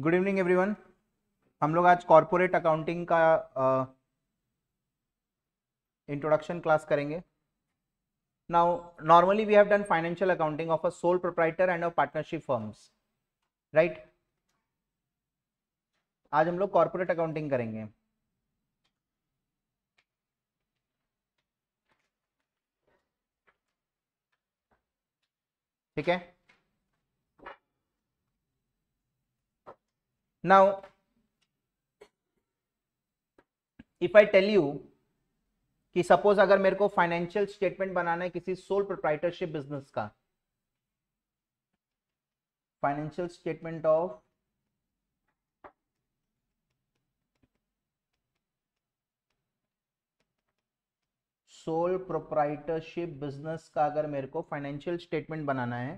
Good evening every one हम लोग आज कॉरपोरेट अकाउंटिंग का इंट्रोडक्शन uh, क्लास करेंगे now normally we have done financial accounting of a sole proprietor and a partnership firms right आज हम लोग corporate accounting करेंगे ठीक है now if I tell you कि सपोज अगर मेरे को फाइनेंशियल स्टेटमेंट बनाना है किसी सोल प्रोप्राइटरशिप बिजनेस का financial statement of sole proprietorship business का अगर मेरे को फाइनेंशियल स्टेटमेंट बनाना है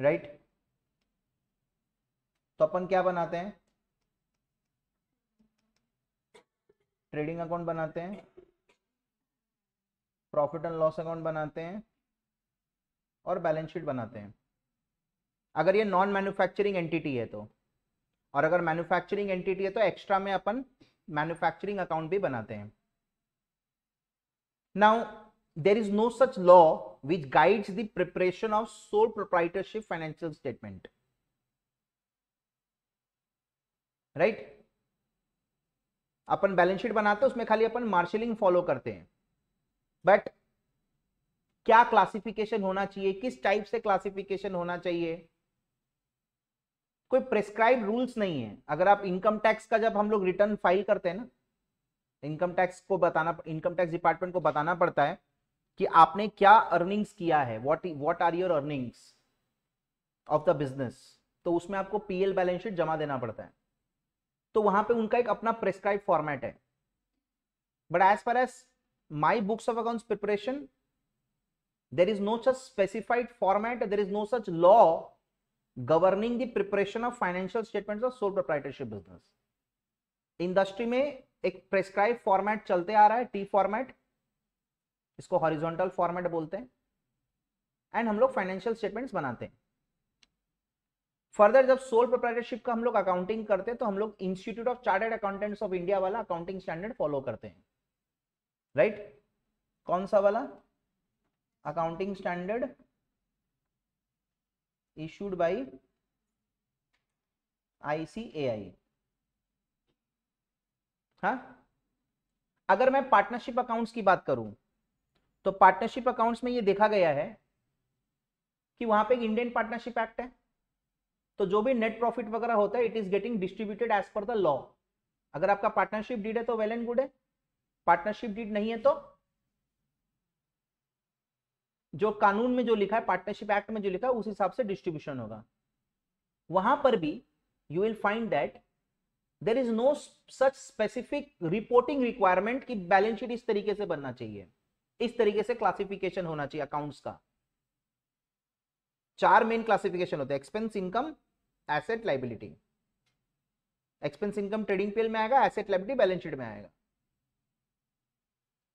राइट right? तो अपन क्या बनाते हैं ट्रेडिंग अकाउंट बनाते हैं प्रॉफिट एंड लॉस अकाउंट बनाते हैं और बैलेंस शीट बनाते हैं अगर ये नॉन मैन्युफैक्चरिंग एंटिटी है तो और अगर मैन्युफैक्चरिंग एंटिटी है तो एक्स्ट्रा में अपन मैन्युफैक्चरिंग अकाउंट भी बनाते हैं now there is no such law which guides the preparation of sole proprietorship financial statement right अपन बैलेंस शीट बनाते हैं उसमें खाली अपन मार्शलिंग फॉलो करते हैं बट क्या क्लासिफिकेशन होना चाहिए किस टाइप से क्लासिफिकेशन होना चाहिए कोई प्रेस्क्राइब रूल्स नहीं है अगर आप इनकम टैक्स का जब हम लोग रिटर्न फाइल करते हैं ना इनकम टैक्स को बताना इनकम टैक्स डिपार्टमेंट को बताना पड़ता है कि आपने क्या अर्निंग्स किया है what what are your earnings of the business तो उसमें आपको पीएल बैलेंस शीट जमा देना पड़ता है तो वहां पे उनका एक अपना प्रेस्क्राइब फॉर्मेट है but as far as my books of account preparation there is no such specified format there is no such law governing the preparation of financial statement of sole proprietorship business industry में एक prescribe format चलते आ रहा है T format इसको horizontal format बोलते हैं and हम लोग फाइनेंशियल स्टेटमेंट्स बनाते हैं फर्दर जब सोल प्रोप्राइटरशिप का हम लोग अकाउंटिंग करते हैं तो हम लोग Institute of Chartered Accountants of India वाला अकाउंटिंग स्टैंडर्ड फॉलो करते हैं राइट right? कौन सा वाला accounting standard issued by ICAI हाँ अगर मैं पार्टनरशिप अकाउंट्स की बात करूं तो पार्टनरशिप अकाउंट्स में ये देखा गया है कि वहां पे इंडियन पार्टनरशिप एक्ट है तो जो भी नेट प्रॉफिट वगैरह होता है it is getting distributed as per the law अगर आपका पार्टनरशिप डीड है तो वेल एंड गुड है पार्टनरशिप डीड नहीं है तो जो कानून में जो लिखा है पार्टनरशिप एक्ट में जो लिखा है उस हिसाब से डिस्ट्रीब्यूशन होगा वहां पर भी you will find that there is no such specific reporting requirement कि बैलेंस शीट इस तरीके से बनना चाहिए इस तरीके से क्लासिफिकेशन होना चाहिए अकाउंट्स का चार मेन क्लासिफिकेशन होते हैं expense income asset liability expense income trading पेल में आएगा एसेट लाइबिलिटी बैलेंस शीट में आएगा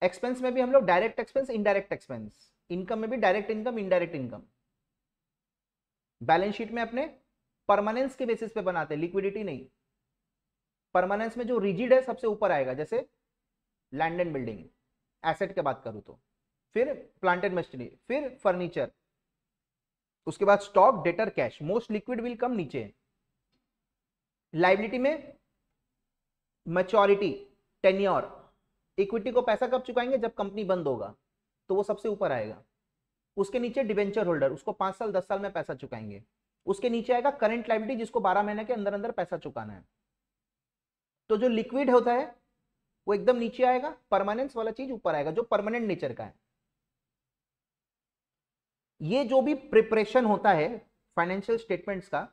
एक्सपेंस में भी हम लोग direct expense indirect expense income में भी direct income indirect income balance sheet में अपने परमानेंस के बेसिस पे बनाते हैं लिक्विडिटी नहीं परमानेंस में जो रिजिड है सबसे ऊपर आएगा जैसे लैंड एंड बिल्डिंग एसेट की बात करूं तो फिर प्लांटेड मशीनरी फिर फर्नीचर उसके बाद stock debtor cash most liquid will come नीचे लाइबिलिटी में मैच्योरिटी टेन्योर इक्विटी को पैसा कब चुकाएंगे जब कंपनी बंद होगा तो वो सबसे ऊपर आएगा उसके नीचे डिवेंचर होल्डर उसको पांच साल दस साल में पैसा चुकाएंगे उसके नीचे आएगा करंट लाइबिलिटी जिसको बारह महीने के अंदर अंदर पैसा चुकाना है तो जो लिक्विड होता है वो एकदम नीचे आएगा परमानेंस वाला चीज ऊपर आएगा जो परमानेंट नेचर का है ये जो भी प्रिपरेशन होता है फाइनेंशियल स्टेटमेंट्स का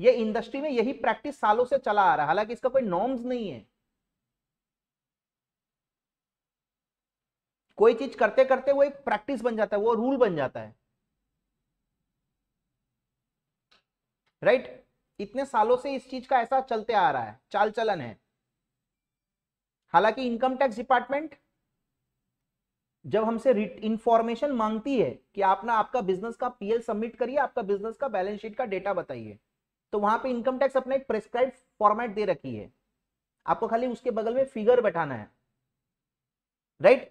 ये इंडस्ट्री में यही प्रैक्टिस सालों से चला आ रहा है हालांकि इसका कोई नॉर्म्स नहीं है कोई चीज करते करते वो एक प्रैक्टिस बन जाता है वो रूल बन जाता है राइट right? इतने सालों से इस चीज का ऐसा चलते आ रहा है चाल चलन है हालांकि इनकम टैक्स डिपार्टमेंट जब हमसे इंफॉर्मेशन मांगती है कि आप ना आपका बिजनेस का पीएल सबमिट करिए आपका बिजनेस का बैलेंस शीट का डेटा बताइए तो वहां पे इनकम टैक्स अपना एक प्रेस्क्राइब फॉर्मेट दे रखी है आपको खाली उसके बगल में फिगर बैठाना है राइट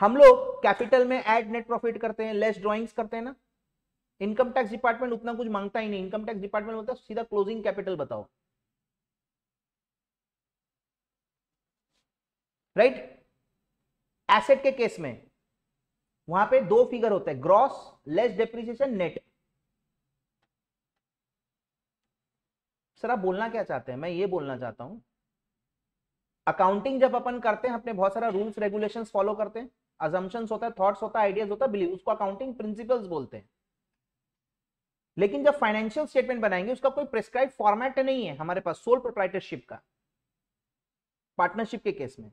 हम लोग कैपिटल में एड नेट प्रॉफिट करते हैं लेस ड्रॉइंग्स करते हैं ना इनकम टैक्स डिपार्टमेंट उतना कुछ मांगता ही नहीं इनकम टैक्स डिपार्टमेंट बोलता है सीधा क्लोजिंग कैपिटल बताओ राइट right? एसेट के केस में वहां पे दो फिगर होते हैं gross less depreciation net sir आप बोलना क्या चाहते हैं मैं ये बोलना चाहता हूं अकाउंटिंग जब अपन करते हैं अपने बहुत सारा रूल्स रेगुलेशंस फॉलो करते हैं अजम्पन्स होता है थॉट्स होता है आइडियाज होता है बिलीव उसको अकाउंटिंग प्रिंसिपल्स बोलते हैं लेकिन जब फाइनेंशियल स्टेटमेंट बनाएंगे उसका कोई प्रेस्क्राइब फॉर्मेट नहीं है हमारे पास सोल प्रोप्राइटरशिप का पार्टनरशिप के केस में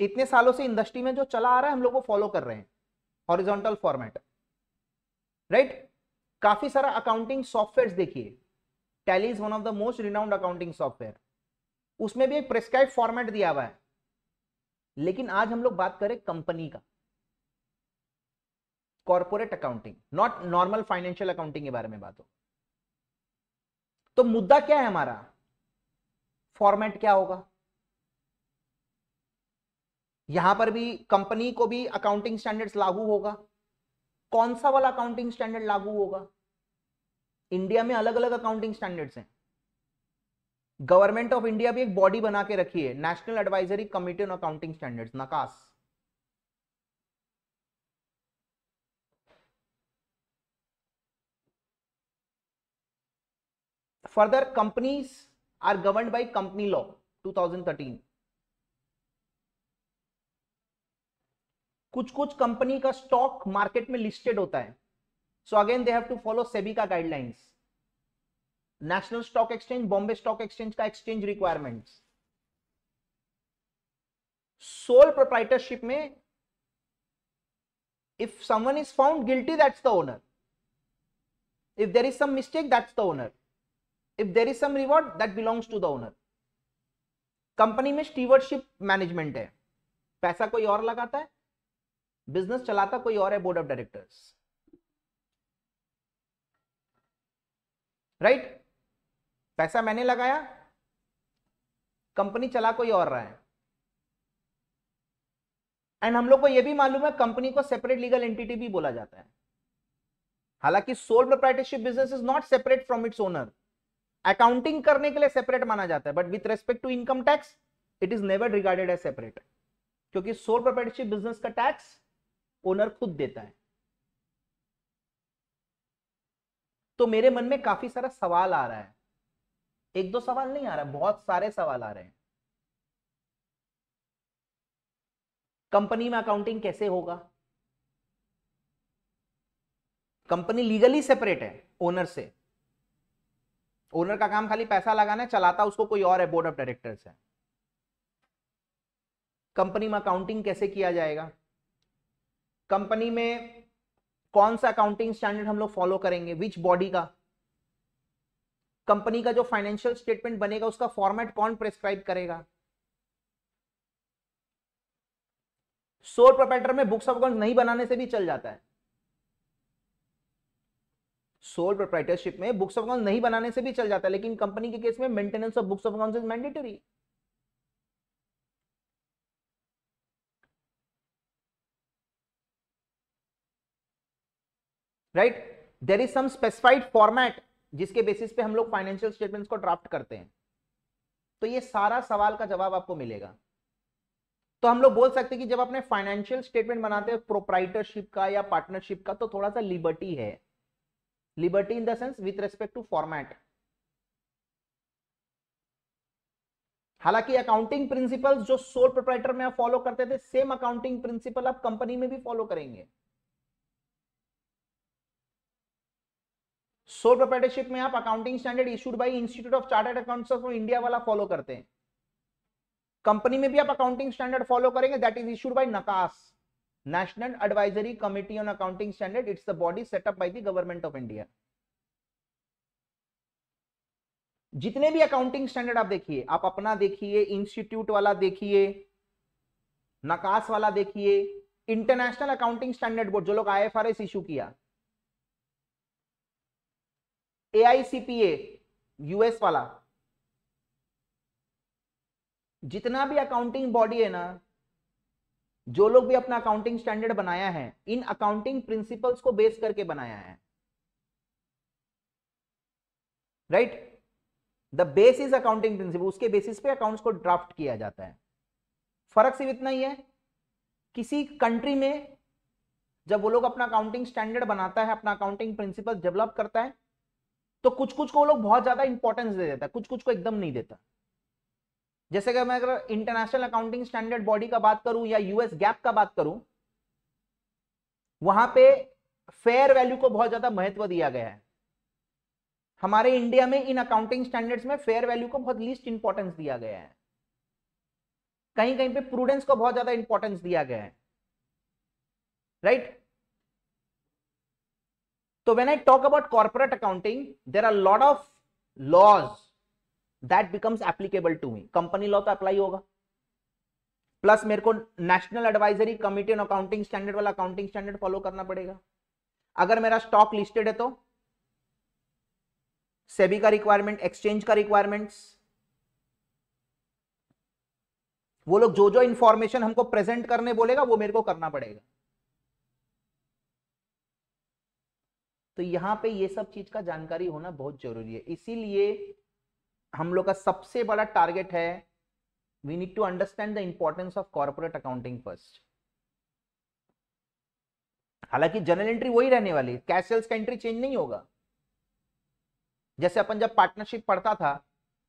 इतने सालों से इंडस्ट्री में जो चला आ रहा है हम लोग वो फॉलो कर रहे हैं हॉरिजॉन्टल फॉर्मेट राइट काफी सारा अकाउंटिंग सॉफ्टवेयर देखिए Tally is one of the most renowned accounting software उसमें भी एक प्रेस्क्राइब फॉर्मेट दिया हुआ है लेकिन आज हम लोग बात करें कंपनी का corporate accounting not normal financial accounting के बारे में बात हो तो मुद्दा क्या है हमारा फॉर्मेट क्या होगा यहां पर भी कंपनी को भी अकाउंटिंग स्टैंडर्ड्स लागू होगा कौन सा वाला अकाउंटिंग स्टैंडर्ड लागू होगा इंडिया में अलग अलग अकाउंटिंग स्टैंडर्ड्स हैं गवर्नमेंट ऑफ इंडिया भी एक बॉडी बना के रखी है national advisory committee on accounting standards NACAS further companies are govern by company law 2013 कुछ कुछ कंपनी का स्टॉक मार्केट में लिस्टेड होता है so again they have to follow SEBI का guidelines national stock exchange Bombay stock exchange का एक्सचेंज रिक्वायरमेंट सोल प्रोप्राइटरशिप में if someone is found guilty that's the owner if there is some mistake that's the owner if there is some reward that belongs to the owner company में stewardship management है पैसा कोई और लगाता है business चलाता कोई और है board of directors right right? पैसा मैंने लगाया कंपनी चला कोई और रहा है एंड हम लोग को यह भी मालूम है कंपनी को सेपरेट लीगल एंटिटी भी बोला जाता है हालांकि sole proprietorship business is not separate from its owner accounting करने के लिए सेपरेट माना जाता है but with respect to income tax it is never regarded as separate क्योंकि सोल प्रोप्राइटरशिप बिजनेस का टैक्स ओनर खुद देता है तो मेरे मन में काफी सारा सवाल आ रहा है एक दो सवाल नहीं आ रहा बहुत सारे सवाल आ रहे हैं कंपनी में अकाउंटिंग कैसे होगा कंपनी लीगली सेपरेट है ओनर से ओनर का काम खाली पैसा लगाना है चलाता उसको कोई और है बोर्ड ऑफ डायरेक्टर्स है कंपनी में अकाउंटिंग कैसे किया जाएगा कंपनी में कौन सा अकाउंटिंग स्टैंडर्ड हम लोग फॉलो करेंगे विच बॉडी का कंपनी का जो फाइनेंशियल स्टेटमेंट बनेगा उसका फॉर्मेट कौन प्रेस्क्राइब करेगा सोल प्रोपराइटर में बुक्स ऑफ अकाउंट नहीं बनाने से भी चल जाता है सोल प्रोपराइटरशिप में बुक्स ऑफ अकाउंट नहीं बनाने से भी चल जाता है लेकिन कंपनी के केस में maintenance of books of account is mandatory right there is some specified format जिसके बेसिस पे हम लोग फाइनेंशियल स्टेटमेंट्स को ड्राफ्ट करते हैं तो ये सारा सवाल का जवाब आपको मिलेगा तो हम लोग बोल सकते हैं कि जब अपने फाइनेंशियल स्टेटमेंट बनाते हैं प्रोप्राइटरशिप का या पार्टनरशिप का तो थोड़ा सा लिबर्टी है liberty in the sense with respect to format हालांकि अकाउंटिंग प्रिंसिपल्स जो सोल प्रोप्राइटर में आप फॉलो करते थे सेम अकाउंटिंग प्रिंसिपल आप कंपनी में भी फॉलो करेंगे सोल प्रोप्राइटरशिप में आप accounting standard issued by institute of chartered accounts of India वाला फॉलो करते हैं कंपनी में भी आप अकाउंटिंग स्टैंडर्ड फॉलो करेंगे that is issued by NACAS national advisory committee on accounting standard it's the body setup by the government of India जितने भी accounting standard आप देखिए आप अपना देखिए इंस्टीट्यूट वाला देखिए नकास वाला देखिए इंटरनेशनल अकाउंटिंग स्टैंडर्ड बोर्ड जो लोग आई इशू किया ए यूएस वाला जितना भी अकाउंटिंग बॉडी है ना जो लोग भी अपना अकाउंटिंग स्टैंडर्ड बनाया है इन अकाउंटिंग प्रिंसिपल्स को बेस करके बनाया है right the base is accounting principle उसके बेसिस पे अकाउंट्स को ड्राफ्ट किया जाता है फर्क सिर्फ इतना ही है किसी कंट्री में जब वो लोग अपना अकाउंटिंग स्टैंडर्ड बनाता है अपना अकाउंटिंग प्रिंसिपल डेवलप करता है तो कुछ कुछ को वो लोग बहुत ज्यादा इंपॉर्टेंस दे देता है कुछ कुछ को एकदम नहीं देता जैसे कि मैं अगर इंटरनेशनल अकाउंटिंग स्टैंडर्ड बॉडी का बात करूं या यूएस गैप का बात करूं वहां पे फेयर वैल्यू को बहुत ज्यादा महत्व दिया गया है हमारे इंडिया में इन अकाउंटिंग स्टैंडर्ड्स में फेयर वैल्यू को बहुत लीस्ट इंपॉर्टेंस दिया गया है कहीं कहीं पे प्रूडेंस को बहुत ज्यादा इंपॉर्टेंस दिया गया है राइट right? So तो when I talk about corporate accounting, there are lot of laws that becomes applicable to me. Company law तो apply होगा प्लस मेरे को national advisory committee on accounting standard वाला अकाउंटिंग स्टैंडर्ड फॉलो करना पड़ेगा अगर मेरा स्टॉक लिस्टेड है तो सेबी का रिक्वायरमेंट एक्सचेंज का रिक्वायरमेंट्स वो लोग जो जो इंफॉर्मेशन हमको प्रेजेंट करने बोलेगा वो मेरे को करना पड़ेगा तो यहाँ पे ये सब चीज का जानकारी होना बहुत जरूरी है इसीलिए हम लोग का सबसे बड़ा टारगेट है we need to understand the importance of corporate accounting first हालांकि जनरल एंट्री वही रहने वाली है कैश सेल्स का एंट्री चेंज नहीं होगा जैसे अपन जब पार्टनरशिप पढ़ता था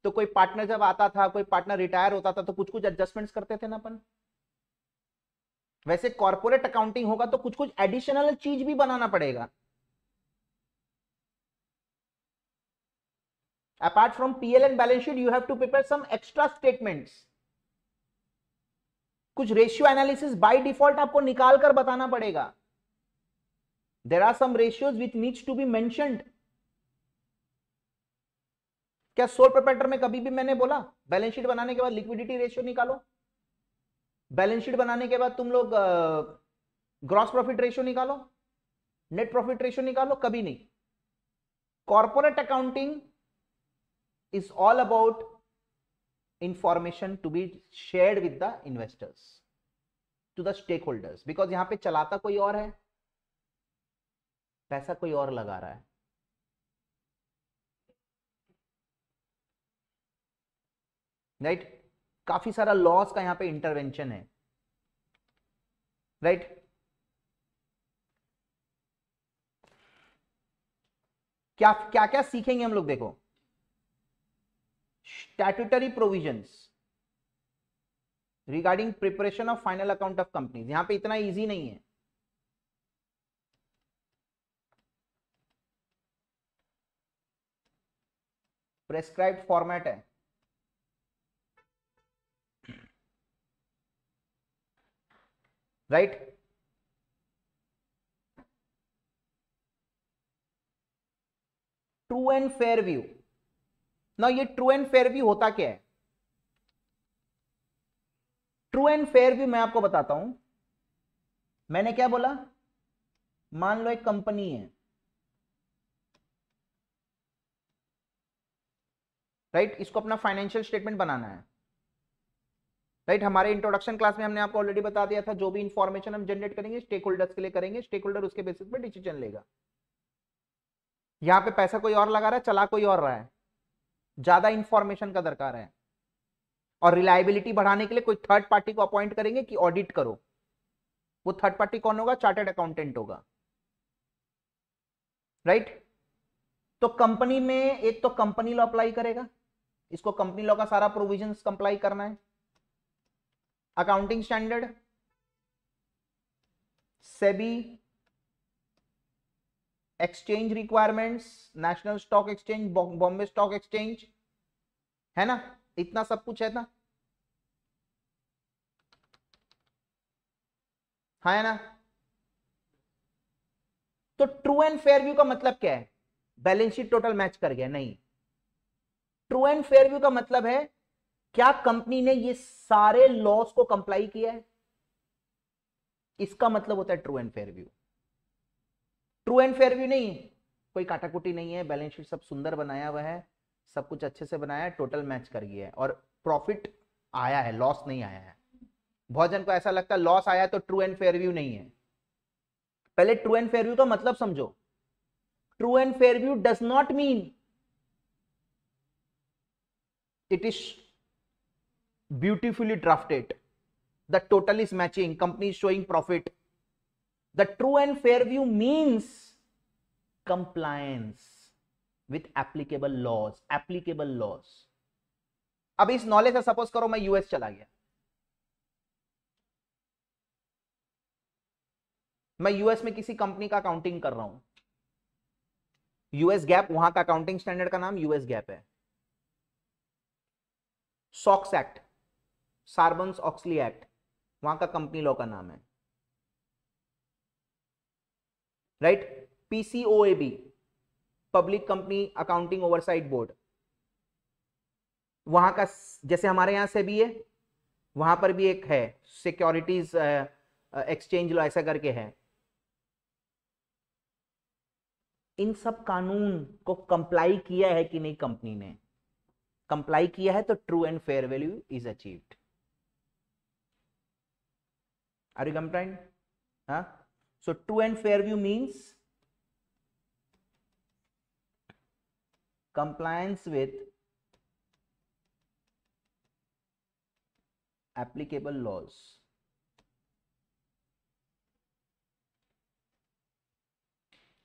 तो कोई पार्टनर जब आता था कोई पार्टनर रिटायर होता था तो कुछ कुछ एडजस्टमेंट्स करते थे ना अपन वैसे कॉर्पोरेट अकाउंटिंग होगा तो कुछ कुछ एडिशनल चीज भी बनाना पड़ेगा apart from pl and balance sheet you have to prepare some extra statements कुछ रेशियो एनालिसिस बाय डिफॉल्ट आपको निकाल कर बताना पड़ेगा there are some ratios which needs to be mentioned क्या सोल प्रोपरेटर में कभी भी मैंने बोला बैलेंस शीट बनाने के बाद लिक्विडिटी रेशियो निकालो बैलेंस शीट बनाने के बाद तुम लोग ग्रॉस प्रॉफिट रेशियो निकालो नेट प्रॉफिट रेशियो निकालो कभी नहीं corporate accounting is all about information to be shared with the investors to the stakeholders because यहाँ पे चलाता कोई और है पैसा कोई और लगा रहा है राइट right? काफी सारा लॉस का यहाँ पे इंटरवेंशन है राइट right? क्या क्या क्या सीखेंगे हम लोग देखो statutory provisions regarding preparation of final account of companies यहां पे इतना इजी नहीं है प्रेस्क्राइब फॉर्मेट है right true and fair view ना ये ट्रू एंड फेयर व्यू होता क्या है ट्रू एंड फेयर व्यू मैं आपको बताता हूं मैंने क्या बोला मान लो एक कंपनी है राइट right? इसको अपना फाइनेंशियल स्टेटमेंट बनाना है राइट right? हमारे इंट्रोडक्शन क्लास में हमने आपको ऑलरेडी बता दिया था जो भी इंफॉर्मेशन हम जनरेट करेंगे स्टेक होल्डर्स के लिए करेंगे स्टेक होल्डर उसके बेसिस पे डिसीजन लेगा यहां पे पैसा कोई और लगा रहा है चला कोई और रहा है ज्यादा इंफॉर्मेशन का दरकार है और रिलायबिलिटी बढ़ाने के लिए कोई थर्ड पार्टी को अपॉइंट करेंगे कि ऑडिट करो वो थर्ड पार्टी कौन होगा चार्टर्ड अकाउंटेंट होगा राइट right? तो कंपनी में एक तो कंपनी लॉ अप्लाई करेगा इसको कंपनी लॉ का सारा प्रोविजन कंप्लाई करना है accounting standard SEBI exchange requirements national stock exchange Bombay stock exchange है ना इतना सब कुछ है ना हाँ है ना तो ट्रू एंड फेयर व्यू का मतलब क्या है बैलेंस शीट टोटल मैच कर गया नहीं ट्रू एंड फेयर व्यू का मतलब है क्या कंपनी ने ये सारे लॉस को कंप्लाई किया है इसका मतलब होता है true and fair view true and fair view नहीं है कोई काटाकुटी नहीं है बैलेंस शीट सब सुंदर बनाया हुआ है सब कुछ अच्छे से बनाया है टोटल मैच कर गया है और प्रॉफिट आया है लॉस नहीं आया है बहुत जन को ऐसा लगता है लॉस आया तो ट्रू एंड फेयर व्यू नहीं है पहले ट्रू एंड फेयर व्यू का मतलब समझो true and fair view does not mean it is beautifully drafted the total is matching company is showing profit the true and fair view means compliance with applicable laws applicable laws अब इस knowledge का suppose करो मैं US चला गया मैं US में किसी कंपनी का अकाउंटिंग कर रहा हूं यूएस गैप वहां का अकाउंटिंग स्टैंडर्ड का नाम यूएस गैप है SOX act Sarbanes Oxley act वहां का कंपनी लॉ का नाम है right PCAOB public company accounting oversight board वहां का जैसे हमारे यहां से भी है वहां पर भी एक है सिक्योरिटीज एक्सचेंज लॉ ऐसा करके है इन सब कानून को कंप्लाई किया है कि नहीं कंपनी ने कंप्लाई किया है तो true and fair value is achieved are you compliant हाँ So true and fair view means compliance with applicable laws.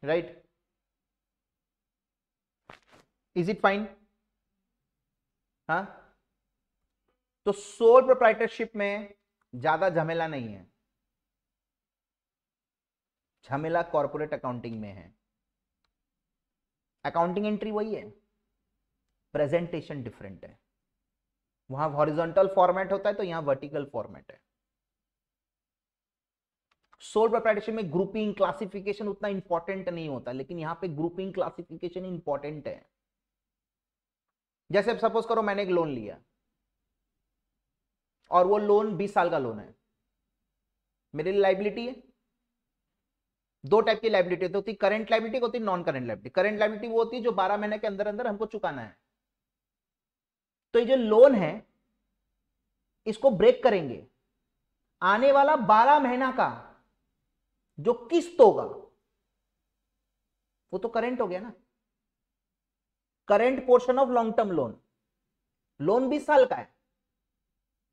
Right? Is it fine? हाँ तो सोल प्रोप्राइटरशिप में ज़्यादा झमेला नहीं है झमेला कॉरपोरेट अकाउंटिंग में है अकाउंटिंग एंट्री वही है प्रेजेंटेशन डिफरेंट है वहां हॉरिजॉन्टल फॉर्मेट होता है तो यहां वर्टिकल फॉर्मेट है सोल प्रिपरेशन में ग्रुपिंग क्लासिफिकेशन उतना इंपॉर्टेंट नहीं होता लेकिन यहां पे ग्रुपिंग क्लासिफिकेशन इंपॉर्टेंट है जैसे अब सपोज करो मैंने एक लोन लिया और वो लोन 20 साल का लोन है मेरे लिए लाइबिलिटी है दो टाइप की लाइबिलिटी होती है करंट लाइबिलिटी होती है non current liability current liability वो होती है जो बारह महीने के अंदर अंदर हमको चुकाना है तो ये जो लोन है इसको ब्रेक करेंगे आने वाला बारह महीना का जो किस्त होगा वो तो करंट हो गया ना current portion of long term loan loan बीस साल का है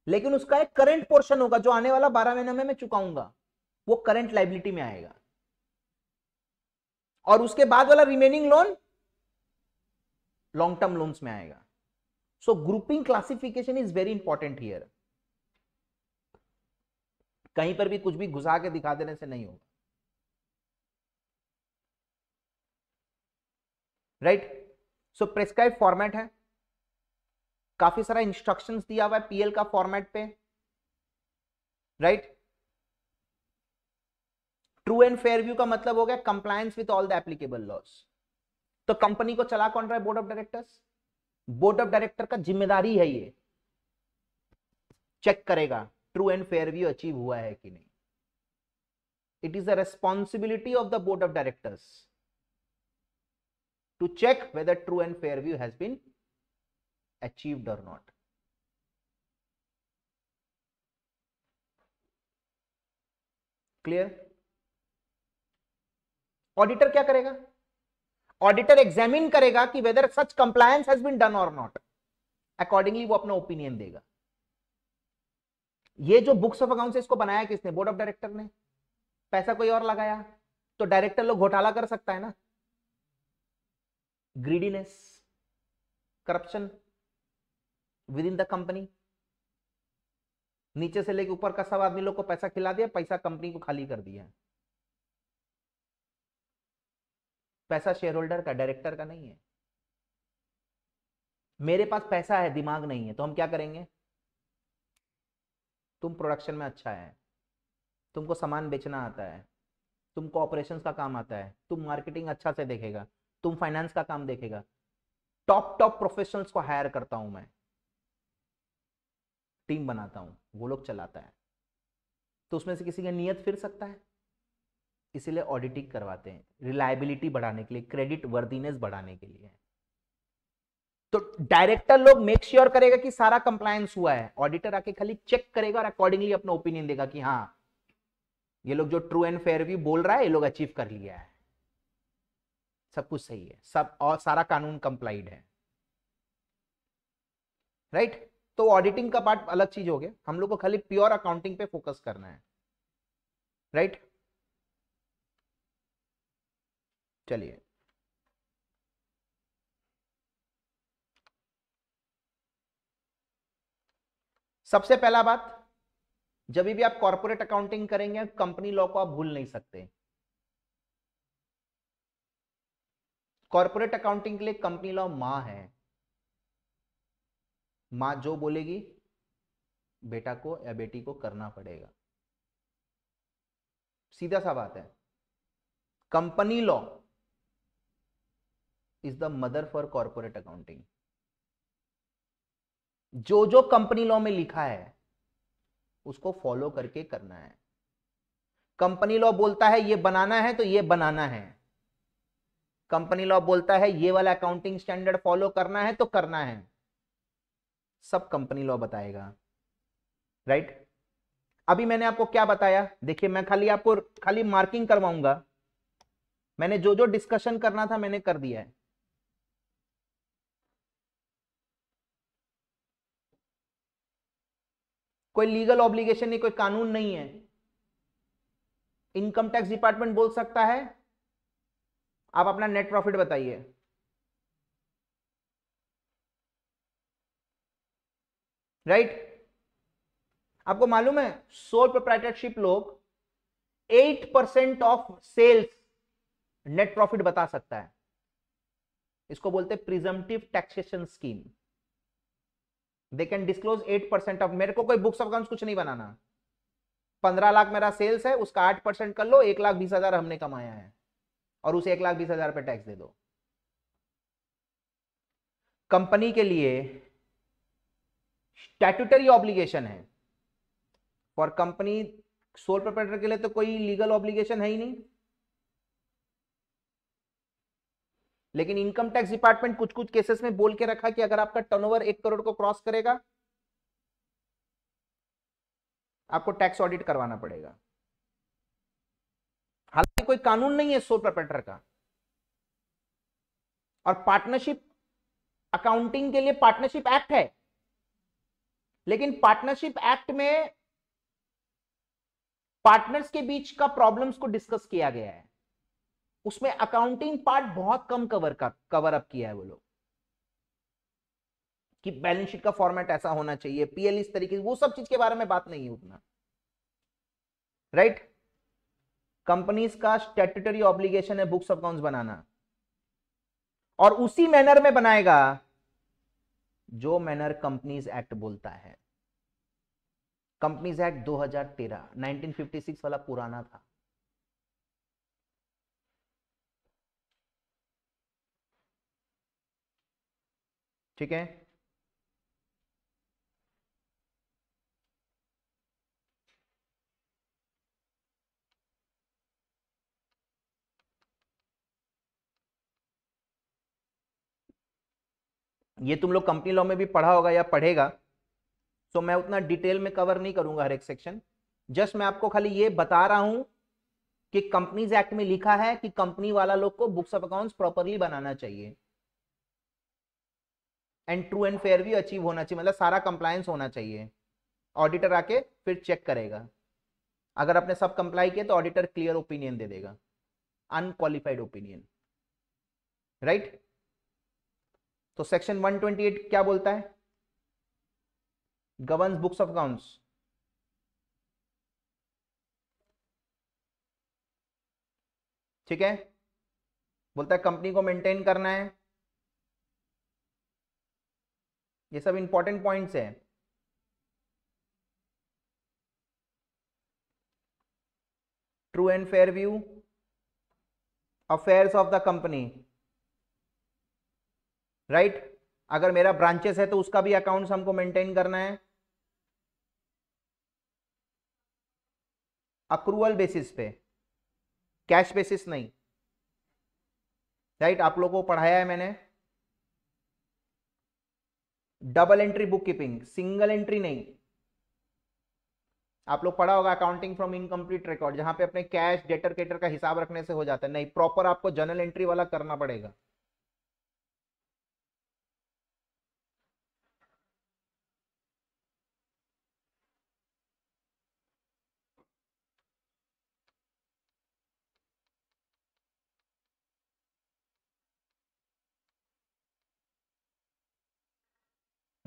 लेकिन उसका एक करंट पोर्शन होगा जो आने वाला बारह महीने में मैं चुकाऊंगा वो करंट लाइबिलिटी में आएगा और उसके बाद वाला remaining loan long term loans में आएगा so grouping classification is very important here कहीं पर भी कुछ भी घुसा के दिखा देने से नहीं होगा राइट सो प्रेस्क्राइब फॉर्मेट है काफी सारा इंस्ट्रक्शंस दिया हुआ है पीएल का फॉर्मेट पे right true and fair view का मतलब हो गया compliance with all the applicable laws तो कंपनी को चला कौन रहा है board of directors board of director का जिम्मेदारी है ये चेक करेगा true and fair view achieve हुआ है कि नहीं it is the responsibility of the board of directors to check whether true and fair view has been achieve और नॉट क्लियर ऑडिटर क्या करेगा ऑडिटर एग्जामिन करेगा कि whether such compliance has been done और नॉट अकॉर्डिंगली वो अपना opinion देगा ये जो बुक्स ऑफ अकाउंट्स इसको बनाया किसने बोर्ड ऑफ डायरेक्टर ने पैसा कोई और लगाया तो डायरेक्टर लोग घोटाला कर सकता है ना greediness corruption within the company नीचे से लेके ऊपर का सब आदमी लोग को पैसा खिला दिया पैसा कंपनी को खाली कर दिया पैसा शेयर होल्डर का डायरेक्टर का नहीं है मेरे पास पैसा है दिमाग नहीं है तो हम क्या करेंगे तुम प्रोडक्शन में अच्छा है तुमको सामान बेचना आता है तुमको ऑपरेशन का काम आता है तुम मार्केटिंग अच्छा से देखेगा तुम फाइनेंस का काम देखेगा टॉप टॉप प्रोफेशनल्स को हायर करता हूं मैं टीम बनाता हूं वो लोग चलाता है तो उसमें से किसी का नियत फिर सकता है इसीलिए ऑडिटिंग करवाते हैं रिलायबिलिटी बढ़ाने के लिए क्रेडिट वर्दीनेस बढ़ाने के लिए तो डायरेक्टर लोग मेक श्योर sure करेगा कि सारा कंप्लायंस हुआ है ऑडिटर आके खाली चेक करेगा और अकॉर्डिंगली अपना ओपिनियन देगा कि हाँ ये लोग जो ट्रू एंड फेयर व्यू बोल रहा है ये लोग अचीव कर लिया है सब कुछ सही है सब और सारा कानून कंप्लाइड है राइट right? तो ऑडिटिंग का पार्ट अलग चीज हो गया हम लोग को खाली प्योर अकाउंटिंग पे फोकस करना है राइट right? चलिए सबसे पहला बात जब भी आप कॉर्पोरेट अकाउंटिंग करेंगे कंपनी लॉ को आप भूल नहीं सकते कॉर्पोरेट अकाउंटिंग के लिए कंपनी लॉ मां है मां जो बोलेगी बेटा को या बेटी को करना पड़ेगा सीधा सा बात है company law is the mother for corporate accounting जो जो कंपनी लॉ में लिखा है उसको फॉलो करके करना है कंपनी लॉ बोलता है ये बनाना है तो ये बनाना है कंपनी लॉ बोलता है ये वाला अकाउंटिंग स्टैंडर्ड फॉलो करना है तो करना है सब कंपनी लॉ बताएगा राइट right? अभी मैंने आपको क्या बताया देखिए मैं खाली आपको खाली मार्किंग करवाऊंगा मैंने जो जो डिस्कशन करना था मैंने कर दिया है कोई लीगल ऑब्लिगेशन नहीं कोई कानून नहीं है इनकम टैक्स डिपार्टमेंट बोल सकता है आप अपना नेट प्रॉफिट बताइए राइट आपको मालूम है सोल प्रोप्राइटरशिप लोग eight percent of sales net profit बता सकता है इसको बोलते हैं taxation scheme they can disclose eight percent of मेरे को कोई बुक्स ऑफ अकाउंट कुछ नहीं बनाना पंद्रह लाख मेरा सेल्स है उसका आठ परसेंट कर लो एक लाख बीस हजार हमने कमाया है और उसे एक लाख बीस हजार पे टैक्स दे दो कंपनी के लिए स्टैट्यूटरी ऑब्लिगेशन है फॉर कंपनी सोल प्रोपरेटर के लिए तो कोई लीगल ऑब्लिगेशन है ही नहीं लेकिन इनकम टैक्स डिपार्टमेंट कुछ कुछ केसेस में बोल के रखा कि अगर आपका टर्नओवर एक करोड़ को क्रॉस करेगा आपको टैक्स ऑडिट करवाना पड़ेगा हालांकि कोई कानून नहीं है सोल प्रपेटर का और पार्टनरशिप अकाउंटिंग के लिए पार्टनरशिप एक्ट है लेकिन पार्टनरशिप एक्ट में पार्टनर्स के बीच का प्रॉब्लम्स को डिस्कस किया गया है उसमें अकाउंटिंग पार्ट बहुत कम कवर का कवर अप किया है वो लोग कि बैलेंस शीट का फॉर्मेट ऐसा होना चाहिए पीएल इस तरीके वो सब चीज के बारे में बात नहीं है उतना राइट कंपनीज का स्टेटरी ऑब्लिगेशन है बुक्स ऑफ बनाना और उसी मैनर में बनाएगा जो मैनर कंपनीज एक्ट बोलता है कंपनीज एक्ट 2013 1956 वाला पुराना था ठीक है ये तुम लोग कंपनी लॉ में भी पढ़ा होगा या पढ़ेगा सो मैं उतना डिटेल में कवर नहीं करूंगा हर एक सेक्शन जस्ट मैं आपको खाली ये बता रहा हूं कि कंपनीज एक्ट में लिखा है कि कंपनी वाला लोग को बुक्स ऑफ अकाउंट्स प्रॉपरली बनाना चाहिए एंड ट्रू एंड फेयर भी अचीव होना चाहिए मतलब सारा कंप्लायंस होना चाहिए ऑडिटर आके फिर चेक करेगा अगर आपने सब कंप्लाई किया तो ऑडिटर क्लियर ओपिनियन दे देगा अनक्वालिफाइड ओपिनियन राइट तो सेक्शन 128 क्या बोलता है गवर्न बुक्स ऑफ अकाउंट्स ठीक है बोलता है कंपनी को मेंटेन करना है ये सब इंपॉर्टेंट पॉइंट्स हैं true and fair view affairs of the company right अगर मेरा ब्रांचेस है तो उसका भी अकाउंट्स हमको मेंटेन करना है अक्रूवल बेसिस पे कैश बेसिस नहीं राइट आप लोगों को पढ़ाया है मैंने double entry book keeping single entry नहीं आप लोग पढ़ा होगा अकाउंटिंग फ्रॉम इनकम्प्लीट रिकॉर्ड जहां पे अपने कैश डेटर केटर का हिसाब रखने से हो जाता है नहीं प्रॉपर आपको जनरल एंट्री वाला करना पड़ेगा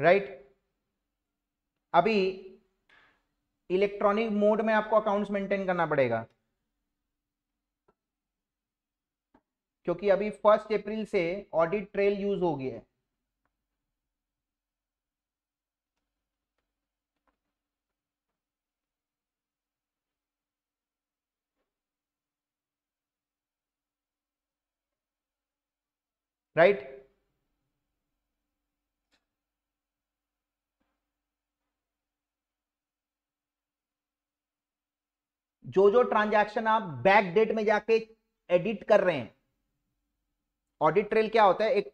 राइट अभी इलेक्ट्रॉनिक मोड में आपको अकाउंट्स मेंटेन करना पड़ेगा क्योंकि अभी फर्स्ट अप्रैल से ऑडिट ट्रेल यूज होगी है राइट right? जो जो ट्रांजैक्शन आप बैक डेट में जाके एडिट कर रहे हैं ऑडिट ट्रेल क्या होता है एक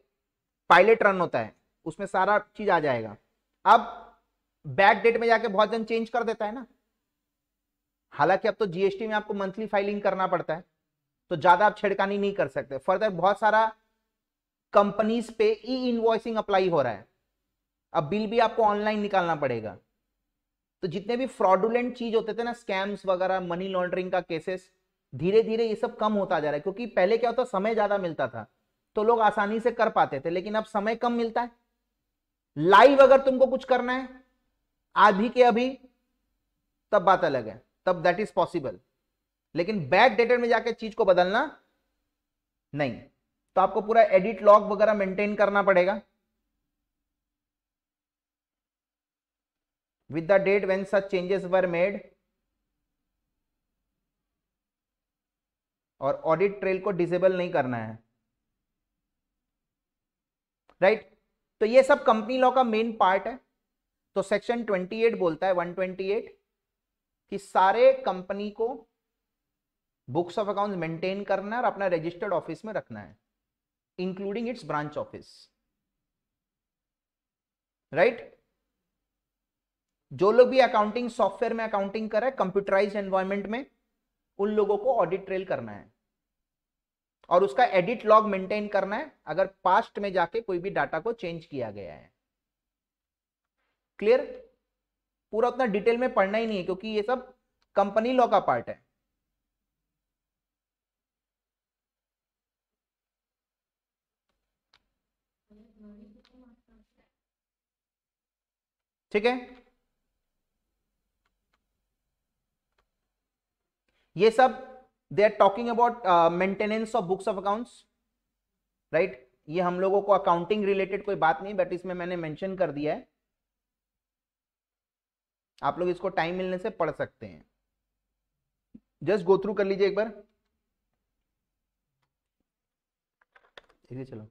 पायलट रन होता है उसमें सारा चीज आ जाएगा अब बैक डेट में जाके बहुत जन चेंज कर देता है ना हालांकि अब तो जीएसटी में आपको मंथली फाइलिंग करना पड़ता है तो ज्यादा आप छेड़कानी नहीं कर सकते फर्दर बहुत सारा कंपनीज पे ई इनवॉइसिंग अप्लाई हो रहा है अब बिल भी आपको ऑनलाइन निकालना पड़ेगा तो जितने भी फ्रॉडुलेंट चीज होते थे ना स्कैम्स वगैरह मनी लॉन्ड्रिंग का केसेस धीरे धीरे ये सब कम होता जा रहा है क्योंकि पहले क्या होता समय ज्यादा मिलता था तो लोग आसानी से कर पाते थे लेकिन अब समय कम मिलता है लाइव अगर तुमको कुछ करना है अभी के अभी तब बात अलग है तब दैट इज पॉसिबल लेकिन बैक डेटेड में जाकर चीज को बदलना नहीं तो आपको पूरा एडिट लॉग वगैरह मेंटेन करना पड़ेगा with the date when such changes were made और ऑडिट ट्रेल को डिसेबल नहीं करना है राइट right? तो ये सब कंपनी लॉ का मेन पार्ट है तो सेक्शन 28 बोलता है 128 कि सारे कंपनी को बुक्स ऑफ अकाउंट्स मेंटेन करना है और अपना रजिस्टर्ड ऑफिस में रखना है including its branch office right जो लोग भी अकाउंटिंग सॉफ्टवेयर में अकाउंटिंग कर रहे हैं कंप्यूटराइज एनवायरमेंट में उन लोगों को ऑडिट ट्रेल करना है और उसका एडिट लॉग मेंटेन करना है अगर पास्ट में जाके कोई भी डाटा को चेंज किया गया है क्लियर पूरा उतना डिटेल में पढ़ना ही नहीं है क्योंकि ये सब कंपनी लॉ का पार्ट है ठीक है ये सब they are talking about maintenance of books of accounts right ये हम लोगों को अकाउंटिंग रिलेटेड कोई बात नहीं बट इसमें मैंने मेंशन कर दिया है आप लोग इसको टाइम मिलने से पढ़ सकते हैं जस्ट गो थ्रू कर लीजिए एक बार ठीक है चलो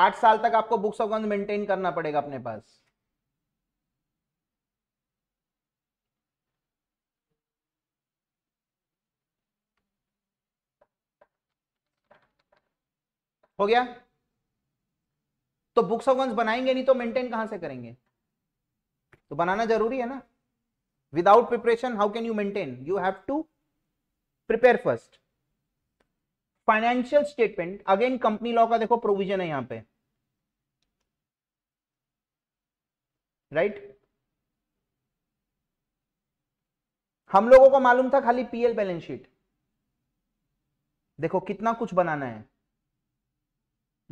आठ साल तक आपको बुक्स ऑफ अकाउंट मेंटेन करना पड़ेगा अपने पास हो गया तो बुक्स ऑफ अकाउंट बनाएंगे नहीं तो मेंटेन कहां से करेंगे तो बनाना जरूरी है ना without preparation how can you maintain you have to prepare first financial statement again company law का देखो प्रोविजन है यहां पे राइट right? हम लोगों को मालूम था खाली पीएल बैलेंस शीट देखो कितना कुछ बनाना है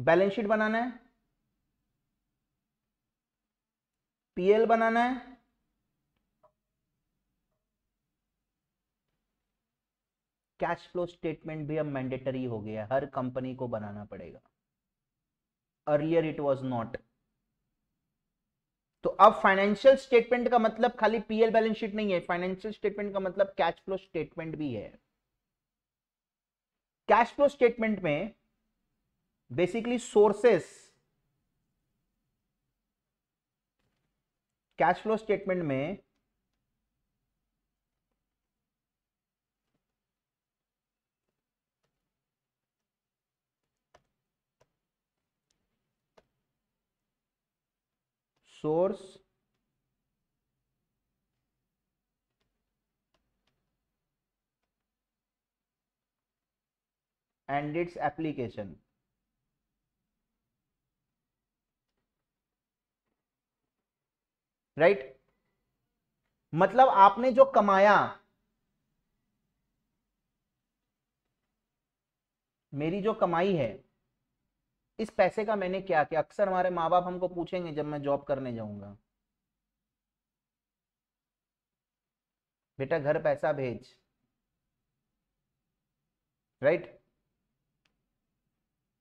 बैलेंस शीट बनाना है पीएल बनाना है कैश फ्लो स्टेटमेंट भी अब मैंडेटरी हो गया हर कंपनी को बनाना पड़ेगा अर्लियर इट वॉज नॉट तो अब फाइनेंशियल स्टेटमेंट का मतलब खाली पीएल बैलेंस शीट नहीं है फाइनेंशियल स्टेटमेंट का मतलब कैश फ्लो स्टेटमेंट भी है कैश फ्लो स्टेटमेंट में basically sources cash flow statement में source and its application right मतलब आपने जो कमाया मेरी जो कमाई है इस पैसे का मैंने क्या किया अक्सर हमारे माँ बाप हमको पूछेंगे जब मैं जॉब करने जाऊंगा बेटा घर पैसा भेज राइट right?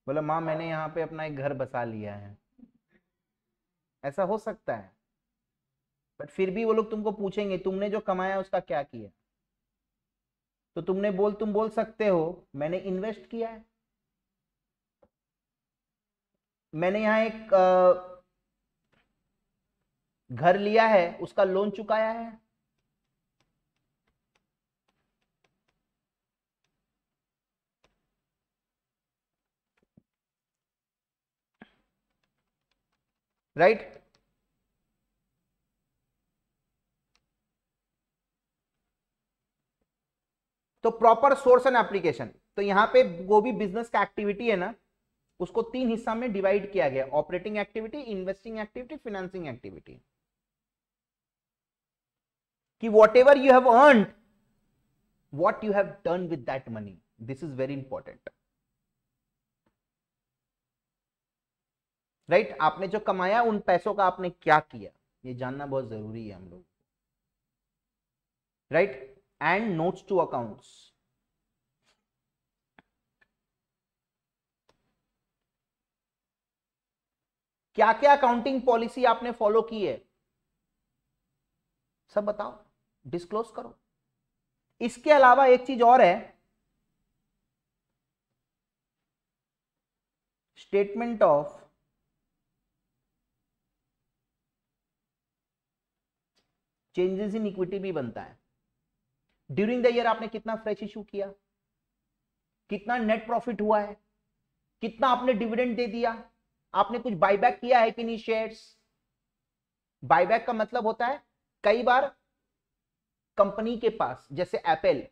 बोला माँ मैंने यहाँ पे अपना एक घर बसा लिया है ऐसा हो सकता है बट फिर भी वो लोग तुमको पूछेंगे तुमने जो कमाया उसका क्या किया तो तुमने बोल तुम बोल सकते हो मैंने इन्वेस्ट किया है मैंने यहाँ एक घर लिया है उसका लोन चुकाया है राइट right? तो प्रॉपर सोर्स एंड एप्लीकेशन तो यहां पे वो भी बिजनेस का एक्टिविटी है ना उसको तीन हिस्सा में डिवाइड किया गया operating activity investing activity financing activity कि whatever you have earn what you have done with that money this is very important right आपने जो कमाया उन पैसों का आपने क्या किया ये जानना बहुत जरूरी है हम लोग right and notes to accounts क्या क्या अकाउंटिंग पॉलिसी आपने फॉलो की है सब बताओ डिस्क्लोज करो इसके अलावा एक चीज और है statement of changes in equity भी बनता है ड्यूरिंग द ईयर आपने कितना फ्रेश इशू किया कितना नेट प्रॉफिट हुआ है कितना आपने डिविडेंड दे दिया आपने कुछ बाईबैक किया है कि नहीं शेयर्स बाईबैक का मतलब होता है कई बार कंपनी के पास जैसे एप्पल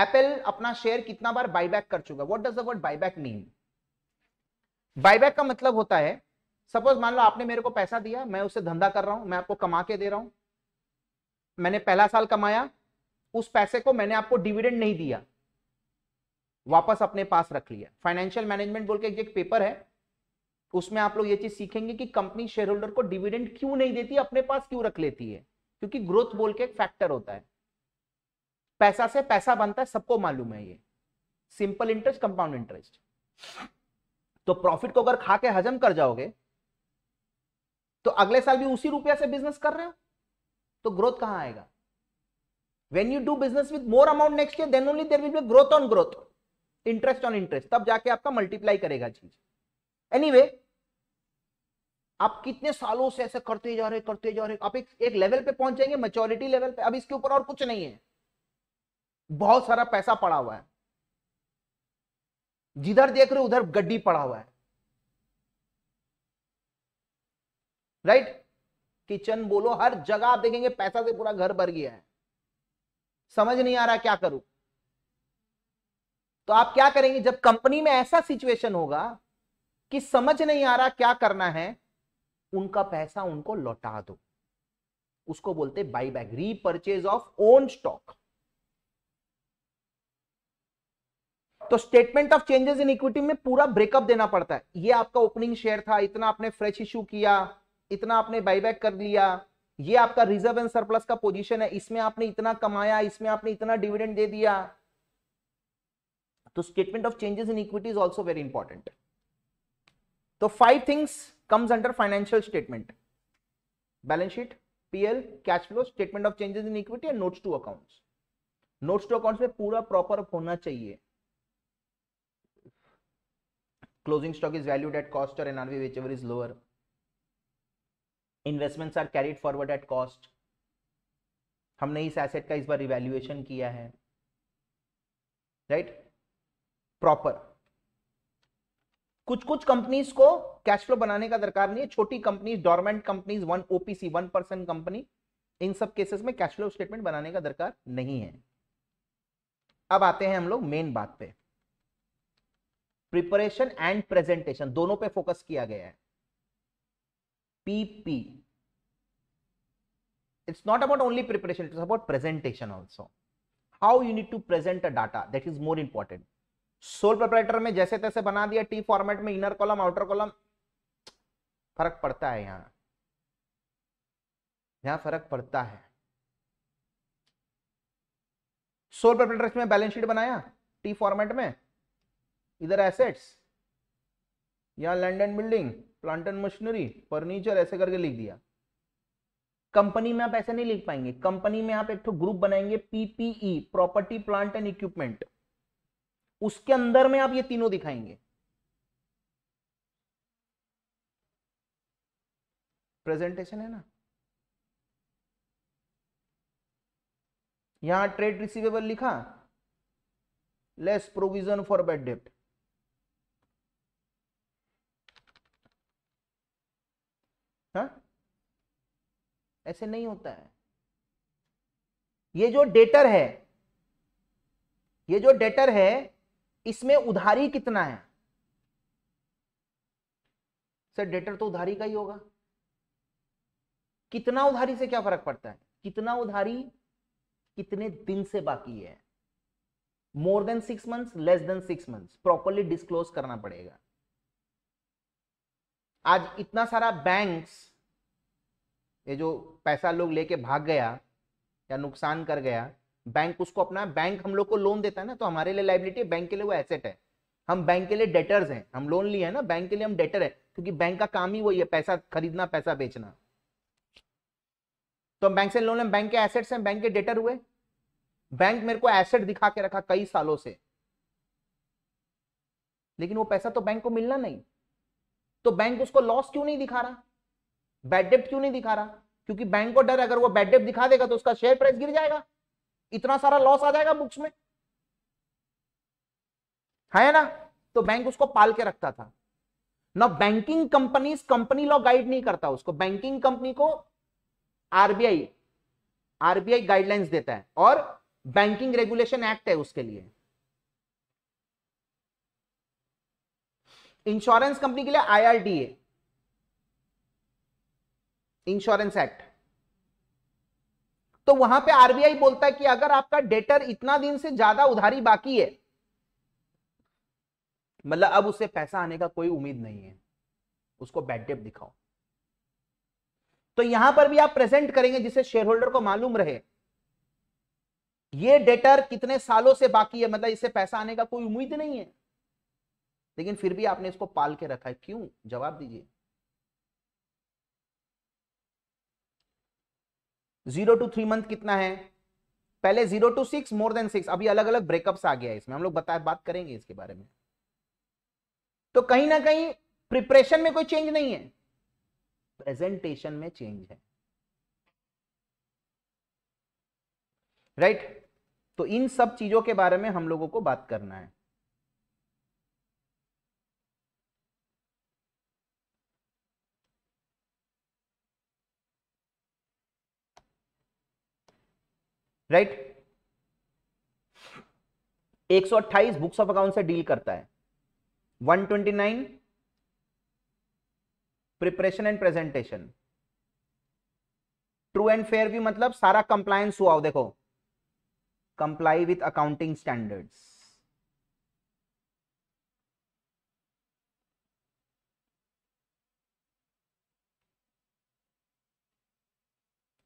एप्पल अपना शेयर कितना बार बाईबैक कर चुका what does the word buyback mean buyback का मतलब होता है सपोज मान लो आपने मेरे को पैसा दिया मैं उसे धंधा कर रहा हूं मैं आपको कमा के दे रहा हूं मैंने पहला साल कमाया उस पैसे को मैंने आपको डिविडेंड नहीं दिया वापस अपने पास रख लिया फाइनेंशियल मैनेजमेंट बोल के एक पेपर है उसमें आप लोग ये चीज सीखेंगे कि कंपनी शेयर होल्डर को डिविडेंड क्यों नहीं देती अपने पास क्यों रख लेती है क्योंकि ग्रोथ बोल के एक फैक्टर होता है पैसा से पैसा बनता है सबको मालूम है ये सिंपल इंटरेस्ट कंपाउंड इंटरेस्ट तो प्रॉफिट को अगर खा के हजम कर जाओगे तो अगले साल भी उसी रुपया से बिजनेस कर रहे हो तो ग्रोथ कहां आएगा when you do business with more amount next year then only there will be growth on growth interest on interest तब जाके आपका मल्टीप्लाई करेगा चीज एनी anyway, आप कितने सालों से ऐसे करते जा रहे करते जा रहे आप एक, एक लेवल पे पहुंच जाएंगे मेच्योरिटी लेवल पे अब इसके ऊपर और कुछ नहीं है बहुत सारा पैसा पड़ा हुआ है जिधर देख रहे हो उधर गड्डी पड़ा हुआ है राइट right? किचन बोलो हर जगह आप देखेंगे पैसा से पूरा घर भर गया है समझ नहीं आ रहा क्या करूं तो आप क्या करेंगे जब कंपनी में ऐसा सिचुएशन होगा कि समझ नहीं आ रहा क्या करना है उनका पैसा उनको लौटा दो उसको बोलते buy back repurchase of own stock तो statement of changes in equity में पूरा ब्रेकअप देना पड़ता है ये आपका ओपनिंग शेयर था इतना आपने फ्रेश इश्यू किया इतना आपने बाईबैक कर लिया ये आपका रिजर्व एंड सरप्लस का पोजीशन है इसमें आपने इतना कमाया इसमें आपने इतना डिविडेंड दे दिया तो statement of changes in equity is also very important तो five things comes under financial statement balance sheet PL cash flow statement of changes in equity and notes to accounts notes to accounts में पूरा proper होना चाहिए stock is valued at cost और NRV which ever is lower Investments are carried forward at cost हमने इस asset का इस बार revaluation किया है राइट right? प्रॉपर कुछ कुछ कंपनीज को कैश फ्लो बनाने का दरकार नहीं है छोटी companies dormant companies one OPC one percent company इन सब केसेस में कैश फ्लो स्टेटमेंट बनाने का दरकार नहीं है अब आते हैं हम लोग मेन बात पे प्रिपरेशन एंड प्रेजेंटेशन दोनों पे फोकस किया गया है PP it's not about only preparation it's about presentation also how you need to present a data that is more important sole preparator में जैसे तैसे बना दिया टी फॉर्मेट में इनर कॉलम आउटर कॉलम फर्क पड़ता है यहाँ यहां फर्क पड़ता है सोल प्रेपरेटर्स में बैलेंस शीट बनाया टी फॉर्मेट में इधर assets land and building plant and machinery furniture ऐसे करके लिख दिया कंपनी में आप ऐसे नहीं लिख पाएंगे कंपनी में आप एक ग्रुप बनाएंगे PPE property plant and equipment उसके अंदर में आप ये तीनों दिखाएंगे प्रेजेंटेशन है ना यहां ट्रेड रिसीवेबल लिखा लेस प्रोविजन फॉर बेड डेप्ट ऐसे नहीं होता है ये जो डेटर है ये जो डेटर है इसमें उधारी कितना है सर डेटर तो उधारी का ही होगा कितना उधारी से क्या फर्क पड़ता है कितना उधारी कितने दिन से बाकी है more than six months less than six months properly disclose करना पड़ेगा आज इतना सारा बैंक्स ये जो पैसा लोग लेके भाग गया या नुकसान कर गया बैंक उसको अपना बैंक हम लोग को लोन देता है ना तो हमारे लिए लाइबिलिटी बैंक के लिए वो एसेट है हम बैंक के लिए डेटर्स हैं हम लोन लिए है ना बैंक के लिए हम डेटर है क्योंकि बैंक का काम ही वही है पैसा खरीदना पैसा बेचना तो बैंक से लोन बैंक के एसेट्स हैं बैंक के डेटर हुए बैंक मेरे को एसेट दिखा के रखा कई सालों से लेकिन वो पैसा तो बैंक को मिलना नहीं तो बैंक उसको लॉस क्यों नहीं दिखा रहा बैड डेप्ट क्यों नहीं दिखा रहा क्योंकि बैंक को डर अगर वो बैड डेप्ट दिखा देगा तो उसका शेयर प्राइस गिर जाएगा इतना सारा लॉस आ जाएगा बुक्स में है ना तो बैंक उसको पाल के रखता था ना banking companies company law guide नहीं करता उसको बैंकिंग कंपनी को आरबीआई आरबीआई गाइडलाइंस देता है और बैंकिंग रेगुलेशन एक्ट है उसके लिए इंश्योरेंस कंपनी के लिए आईआरडीए इंश्योरेंस एक्ट तो वहां पे आरबीआई बोलता है कि अगर आपका डेटर इतना दिन से ज्यादा उधारी बाकी है मतलब अब उसे पैसा आने का कोई उम्मीद नहीं है उसको बैड डेप दिखाओ तो यहां पर भी आप प्रेजेंट करेंगे जिसे शेयर होल्डर को मालूम रहे ये डेटर कितने सालों से बाकी है मतलब इससे पैसा आने का कोई उम्मीद नहीं है लेकिन फिर भी आपने इसको पाल के रखा है क्यों जवाब दीजिए जीरो टू थ्री मंथ कितना है पहले zero to six more than six अभी अलग अलग ब्रेकअप्स आ गया है इसमें हम लोग बता बात करेंगे इसके बारे में तो कहीं ना कहीं प्रिपरेशन में कोई चेंज नहीं है प्रेजेंटेशन में चेंज है राइट right? तो इन सब चीजों के बारे में हम लोगों को बात करना है राइट 128 बुक्स ऑफ अकाउंट से डील करता है 129 preparation and presentation true and fair भी मतलब सारा कंप्लायंस हुआ हो देखो comply with accounting standards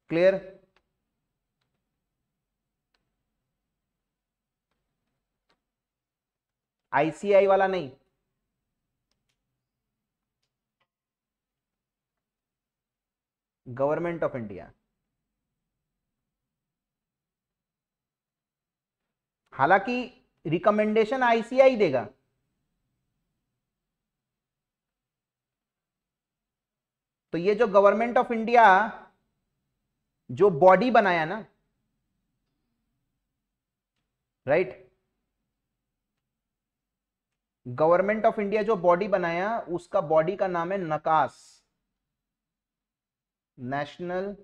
clear ICAI वाला नहीं गवर्नमेंट ऑफ इंडिया हालांकि रिकमेंडेशन आईसीआई देगा तो ये जो गवर्नमेंट ऑफ इंडिया जो बॉडी बनाया ना राइट गवर्नमेंट ऑफ इंडिया जो बॉडी बनाया उसका बॉडी का नाम है NACAS national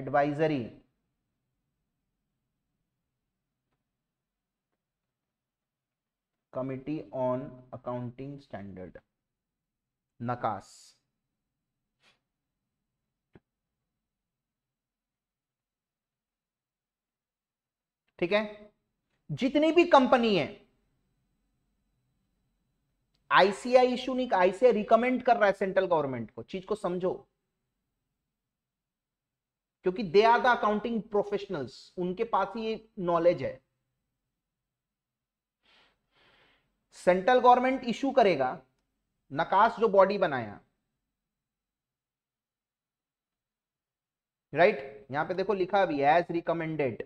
advisory committee on accounting standard NACAS ठीक है जितनी भी कंपनी है आईसीआई इशू नहीं आईसीआई रिकमेंड कर रहा है सेंट्रल गवर्नमेंट को चीज को समझो क्योंकि they are the accounting professionals उनके पास ही ये नॉलेज है सेंट्रल गवर्नमेंट इशू करेगा नकाश जो बॉडी बनाया राइट right? यहां पे देखो लिखा भी एज रिकमेंडेड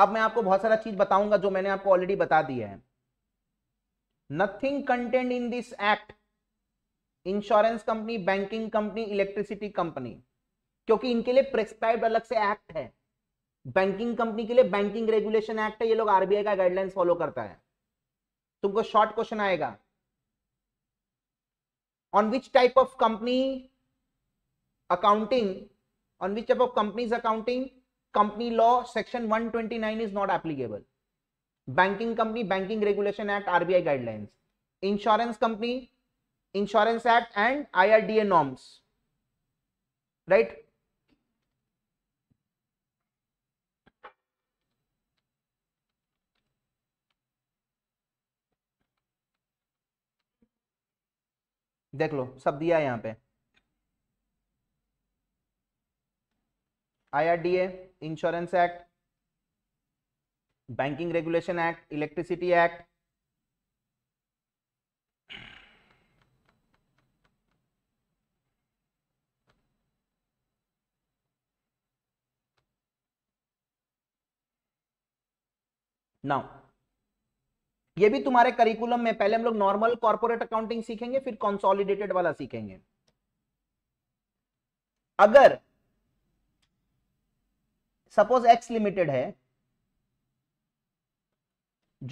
अब मैं आपको बहुत सारा चीज बताऊंगा जो मैंने आपको ऑलरेडी बता दिया है nothing contained in this act insurance company banking company electricity company क्योंकि इनके लिए प्रेस्क्राइब अलग से एक्ट है बैंकिंग कंपनी के लिए बैंकिंग रेगुलेशन एक्ट है ये लोग आरबीआई का गाइडलाइंस फॉलो करता है तुमको शॉर्ट क्वेश्चन आएगा on which type of company accounting on which type of companies accounting company law section 129 is not applicable banking company banking regulation act RBI guidelines insurance company insurance act and IRDA norms right देख लो सब दिया है यहां पे I R D A insurance act banking regulation act electricity act now ये भी तुम्हारे करिकुलम में पहले हम लोग नॉर्मल कॉर्पोरेट अकाउंटिंग सीखेंगे फिर कंसोलिडेटेड वाला सीखेंगे अगर सपोज एक्स लिमिटेड है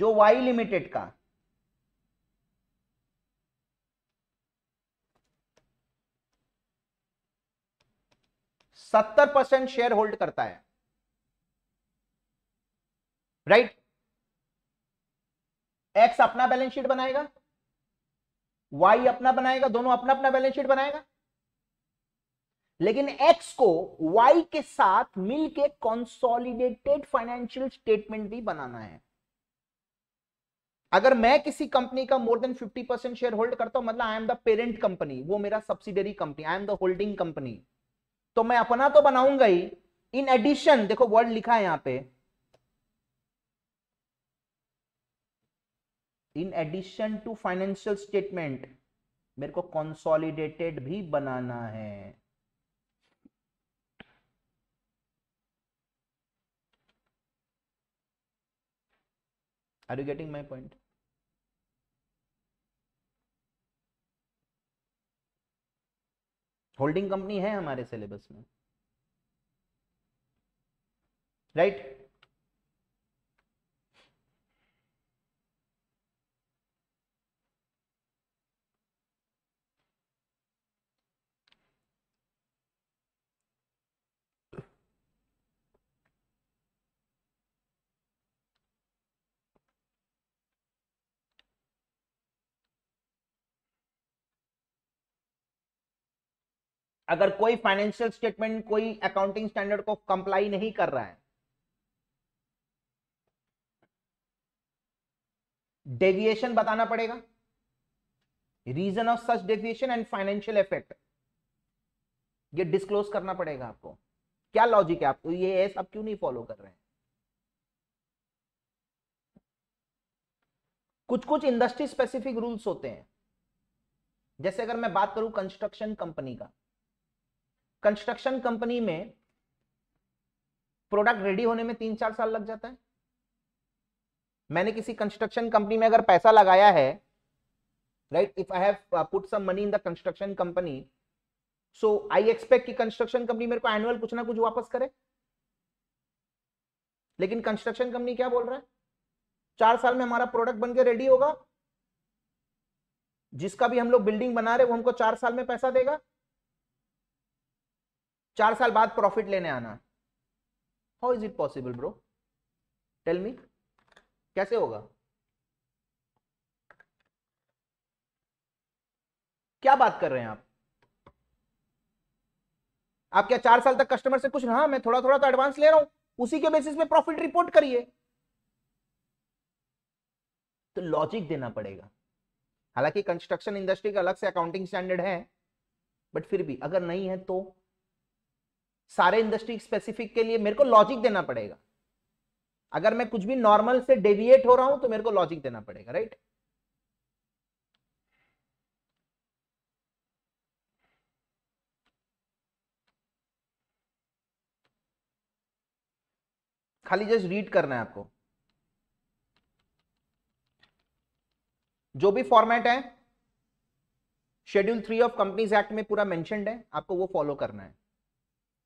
जो वाई लिमिटेड का सत्तर परसेंट शेयर होल्ड करता है राइट right? एक्स अपना बैलेंस शीट बनाएगा वाई अपना बनाएगा दोनों अपना अपना बैलेंस शीट बनाएगा लेकिन एक्स को वाई के साथ मिलके कॉन्सोलिडेटेड फाइनेंशियल स्टेटमेंट भी बनाना है अगर मैं किसी कंपनी का more than 50 percent share hold करता हूं मतलब I am the parent company वो मेरा subsidiary company I am the holding company तो मैं अपना तो बनाऊंगा ही इन एडिशन देखो वर्ड लिखा है यहां पे in addition to financial statement मेरे को कंसोलिडेटेड भी बनाना है are you getting my point holding company है हमारे सिलेबस में राइट right? अगर कोई फाइनेंशियल स्टेटमेंट कोई अकाउंटिंग स्टैंडर्ड को कंप्लाई नहीं कर रहा है डेविएशन बताना पड़ेगा reason of such deviation and financial effect ये डिस्क्लोज करना पड़ेगा आपको क्या लॉजिक है आपको ये एस आप क्यों नहीं फॉलो कर रहे हैं कुछ कुछ इंडस्ट्री स्पेसिफिक रूल्स होते हैं जैसे अगर मैं बात करूं कंस्ट्रक्शन कंपनी का कंस्ट्रक्शन कंपनी में प्रोडक्ट रेडी होने में तीन चार साल लग जाता है मैंने किसी कंस्ट्रक्शन कंपनी में अगर पैसा लगाया है right if I have put some money in the construction company so I expect कि कंस्ट्रक्शन कंपनी मेरे को एनुअल कुछ ना कुछ वापस करे लेकिन कंस्ट्रक्शन कंपनी क्या बोल रहा है चार साल में हमारा प्रोडक्ट बनकर रेडी होगा जिसका भी हम लोग बिल्डिंग बना रहे वो हमको चार साल में पैसा देगा चार साल बाद प्रॉफिट लेने आना how is it possible bro tell me कैसे होगा क्या बात कर रहे हैं आप आप क्या चार साल तक कस्टमर से कुछ रहा मैं थोड़ा थोड़ा तो एडवांस ले रहा हूं उसी के बेसिस में प्रॉफिट रिपोर्ट करिए तो लॉजिक देना पड़ेगा हालांकि कंस्ट्रक्शन इंडस्ट्री का अलग से अकाउंटिंग स्टैंडर्ड है बट फिर भी अगर नहीं है तो सारे इंडस्ट्री स्पेसिफिक के लिए मेरे को लॉजिक देना पड़ेगा अगर मैं कुछ भी नॉर्मल से डेविएट हो रहा हूं तो मेरे को लॉजिक देना पड़ेगा राइट खाली जस्ट रीड करना है आपको जो भी फॉर्मेट है schedule three of companies act में पूरा मेंशनड है आपको वो फॉलो करना है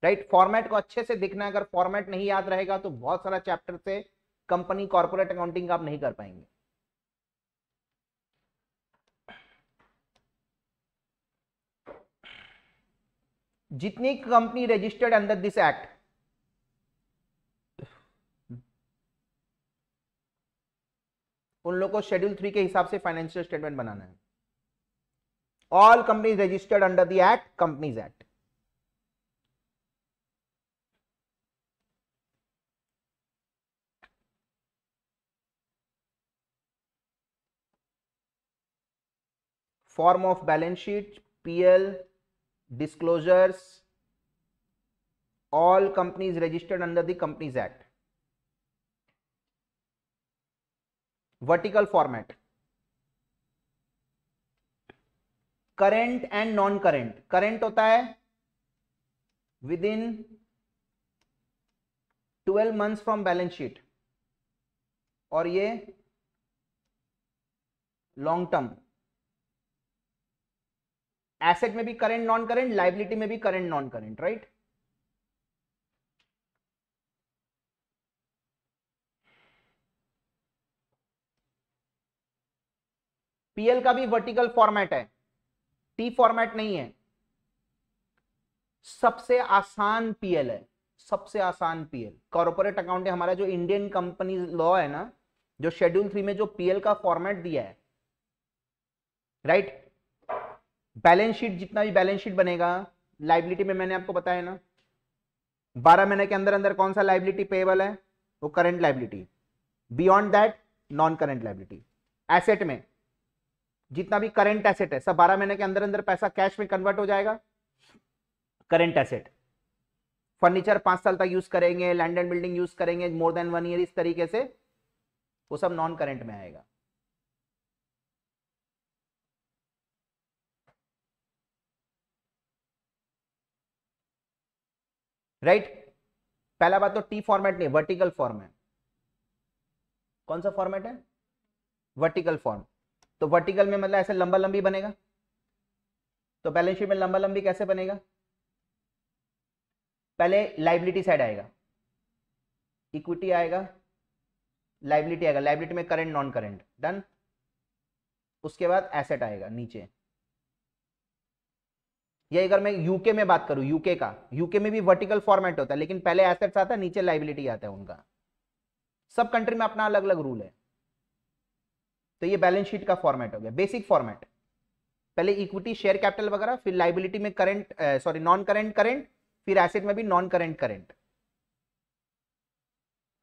राइट फॉर्मेट को अच्छे से देखना अगर फॉर्मेट नहीं याद रहेगा तो बहुत सारा चैप्टर से कंपनी कॉर्पोरेट अकाउंटिंग आप नहीं कर पाएंगे जितनी company registered under this act उन लोगों को शेड्यूल थ्री के हिसाब से फाइनेंशियल स्टेटमेंट बनाना है all companies registered under the act companies act form of balance sheet pl disclosures all companies registered under the companies act vertical format current and non current current hota hai within 12 months from balance sheet और ये long term asset में भी current non current liability में भी current non current right PL का भी vertical format है T format नहीं है सबसे आसान पीएल है सबसे आसान पीएल कॉर्पोरेट अकाउंट है हमारा जो इंडियन कंपनी लॉ है ना जो शेड्यूल थ्री में जो पीएल का फॉर्मेट दिया है राइट बैलेंस शीट जितना भी बैलेंस शीट बनेगा लाइबिलिटी में मैंने आपको बताया ना बारह महीने के अंदर अंदर कौन सा लाइबिलिटी पेएबल है वो current liability beyond that non current liability asset में जितना भी करंट एसेट है सब बारह महीने के अंदर अंदर पैसा कैश में कन्वर्ट हो जाएगा करंट एसेट फर्नीचर पांच साल तक यूज करेंगे लैंड एंड बिल्डिंग यूज करेंगे मोर देन वन ईयर इस तरीके से वो सब नॉन करेंट में आएगा राइट पहला बात तो टी फॉर्मेट नहीं वर्टिकल फॉर्म है कौन सा फॉर्मेट है वर्टिकल फॉर्म तो वर्टिकल में मतलब ऐसे लंबा लंबी बनेगा तो बैलेंस शीट में लंबा लंबी कैसे बनेगा पहले लाइबिलिटी साइड आएगा इक्विटी आएगा लाइबिलिटी आएगा लाइबिलिटी में करंट नॉन करंट डन उसके बाद एसेट आएगा नीचे या अगर मैं यूके में बात करूं यूके का यूके में भी वर्टिकल फॉर्मेट होता है लेकिन पहले एसेट्स आता है नीचे लाइबिलिटी आता है उनका सब कंट्री में अपना अलग अलग रूल है तो ये बैलेंस शीट का फॉर्मेट हो गया बेसिक फॉर्मेट पहले इक्विटी शेयर कैपिटल वगैरह फिर लाइबिलिटी में current sorry non current current फिर एसेट में भी नॉन करेंट करेंट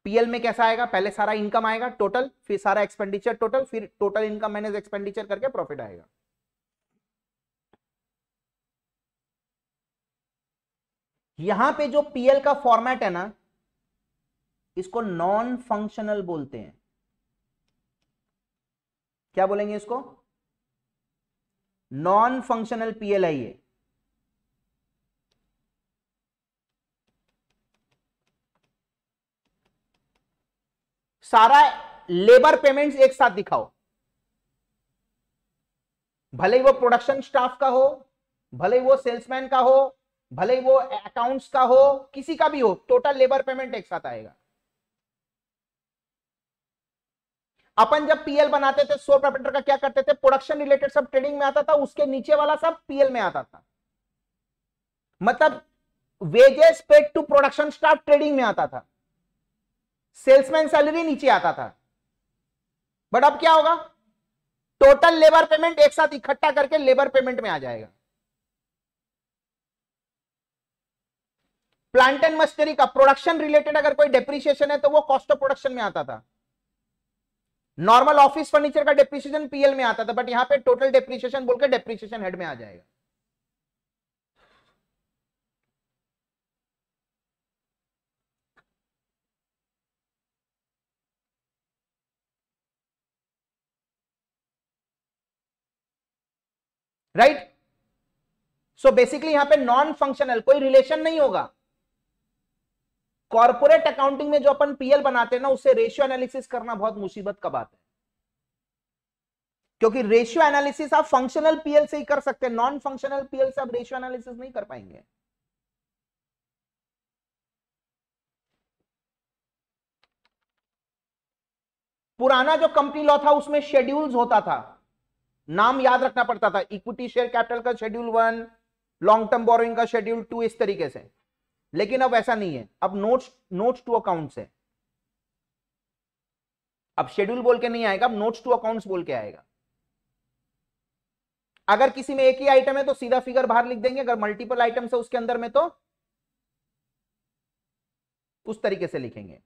पीएल में कैसा आएगा पहले सारा इनकम आएगा टोटल फिर सारा एक्सपेंडिचर टोटल फिर टोटल इनकम माइनस एक्सपेंडिचर करके प्रॉफिट आएगा यहां पे जो पीएल का फॉर्मेट है ना इसको नॉन फंक्शनल बोलते हैं क्या बोलेंगे इसको नॉन फंक्शनल पीएल है ये सारा लेबर पेमेंट्स एक साथ दिखाओ भले ही वो प्रोडक्शन स्टाफ का हो भले ही वो सेल्समैन का हो भले ही वो अकाउंट्स का हो किसी का भी हो टोटल लेबर पेमेंट एक साथ आएगा अपन जब पीएल बनाते थे सो प्रॉपर्टर का क्या करते थे प्रोडक्शन रिलेटेड सब ट्रेडिंग में आता था उसके नीचे वाला सब पीएल में आता था मतलब wages paid to production staff trading में आता था सेल्समैन सैलरी नीचे आता था बट अब क्या होगा टोटल लेबर पेमेंट एक साथ इकट्ठा करके लेबर पेमेंट में आ जाएगा प्लांट एंड मशीनरी का प्रोडक्शन रिलेटेड अगर कोई डेप्रिसिएशन है तो वो कॉस्ट ऑफ प्रोडक्शन में आता था नॉर्मल ऑफिस फर्नीचर का डेप्रिसिएशन पीएल में आता था बट यहां पे टोटल डेप्रिसिएशन बोलकर डेप्रिसिएशन हेड में आ जाएगा राइट सो बेसिकली यहां पे नॉन फंक्शनल कोई रिलेशन नहीं होगा कॉर्पोरेट अकाउंटिंग में जो अपन पीएल बनाते हैं ना उससे रेशियो एनालिसिस करना बहुत मुसीबत का बात है क्योंकि रेशियो एनालिसिस आप फंक्शनल पीएल से ही कर सकते हैं नॉन फंक्शनल पीएल से आप रेशियो एनालिसिस नहीं कर पाएंगे पुराना जो कंपनी लॉ था उसमें शेड्यूल्स होता था नाम याद रखना पड़ता था इक्विटी शेयर कैपिटल का schedule one long term borrowing का शेड्यूल टू इस तरीके से लेकिन अब ऐसा नहीं है अब नोट्स नोट्स टू अकाउंट्स है अब शेड्यूल बोल के नहीं आएगा अब नोट्स टू अकाउंट्स बोल के आएगा अगर किसी में एक ही आइटम है तो सीधा फिगर बाहर लिख देंगे अगर मल्टीपल आइटम्स है उसके अंदर में तो उस तरीके से लिखेंगे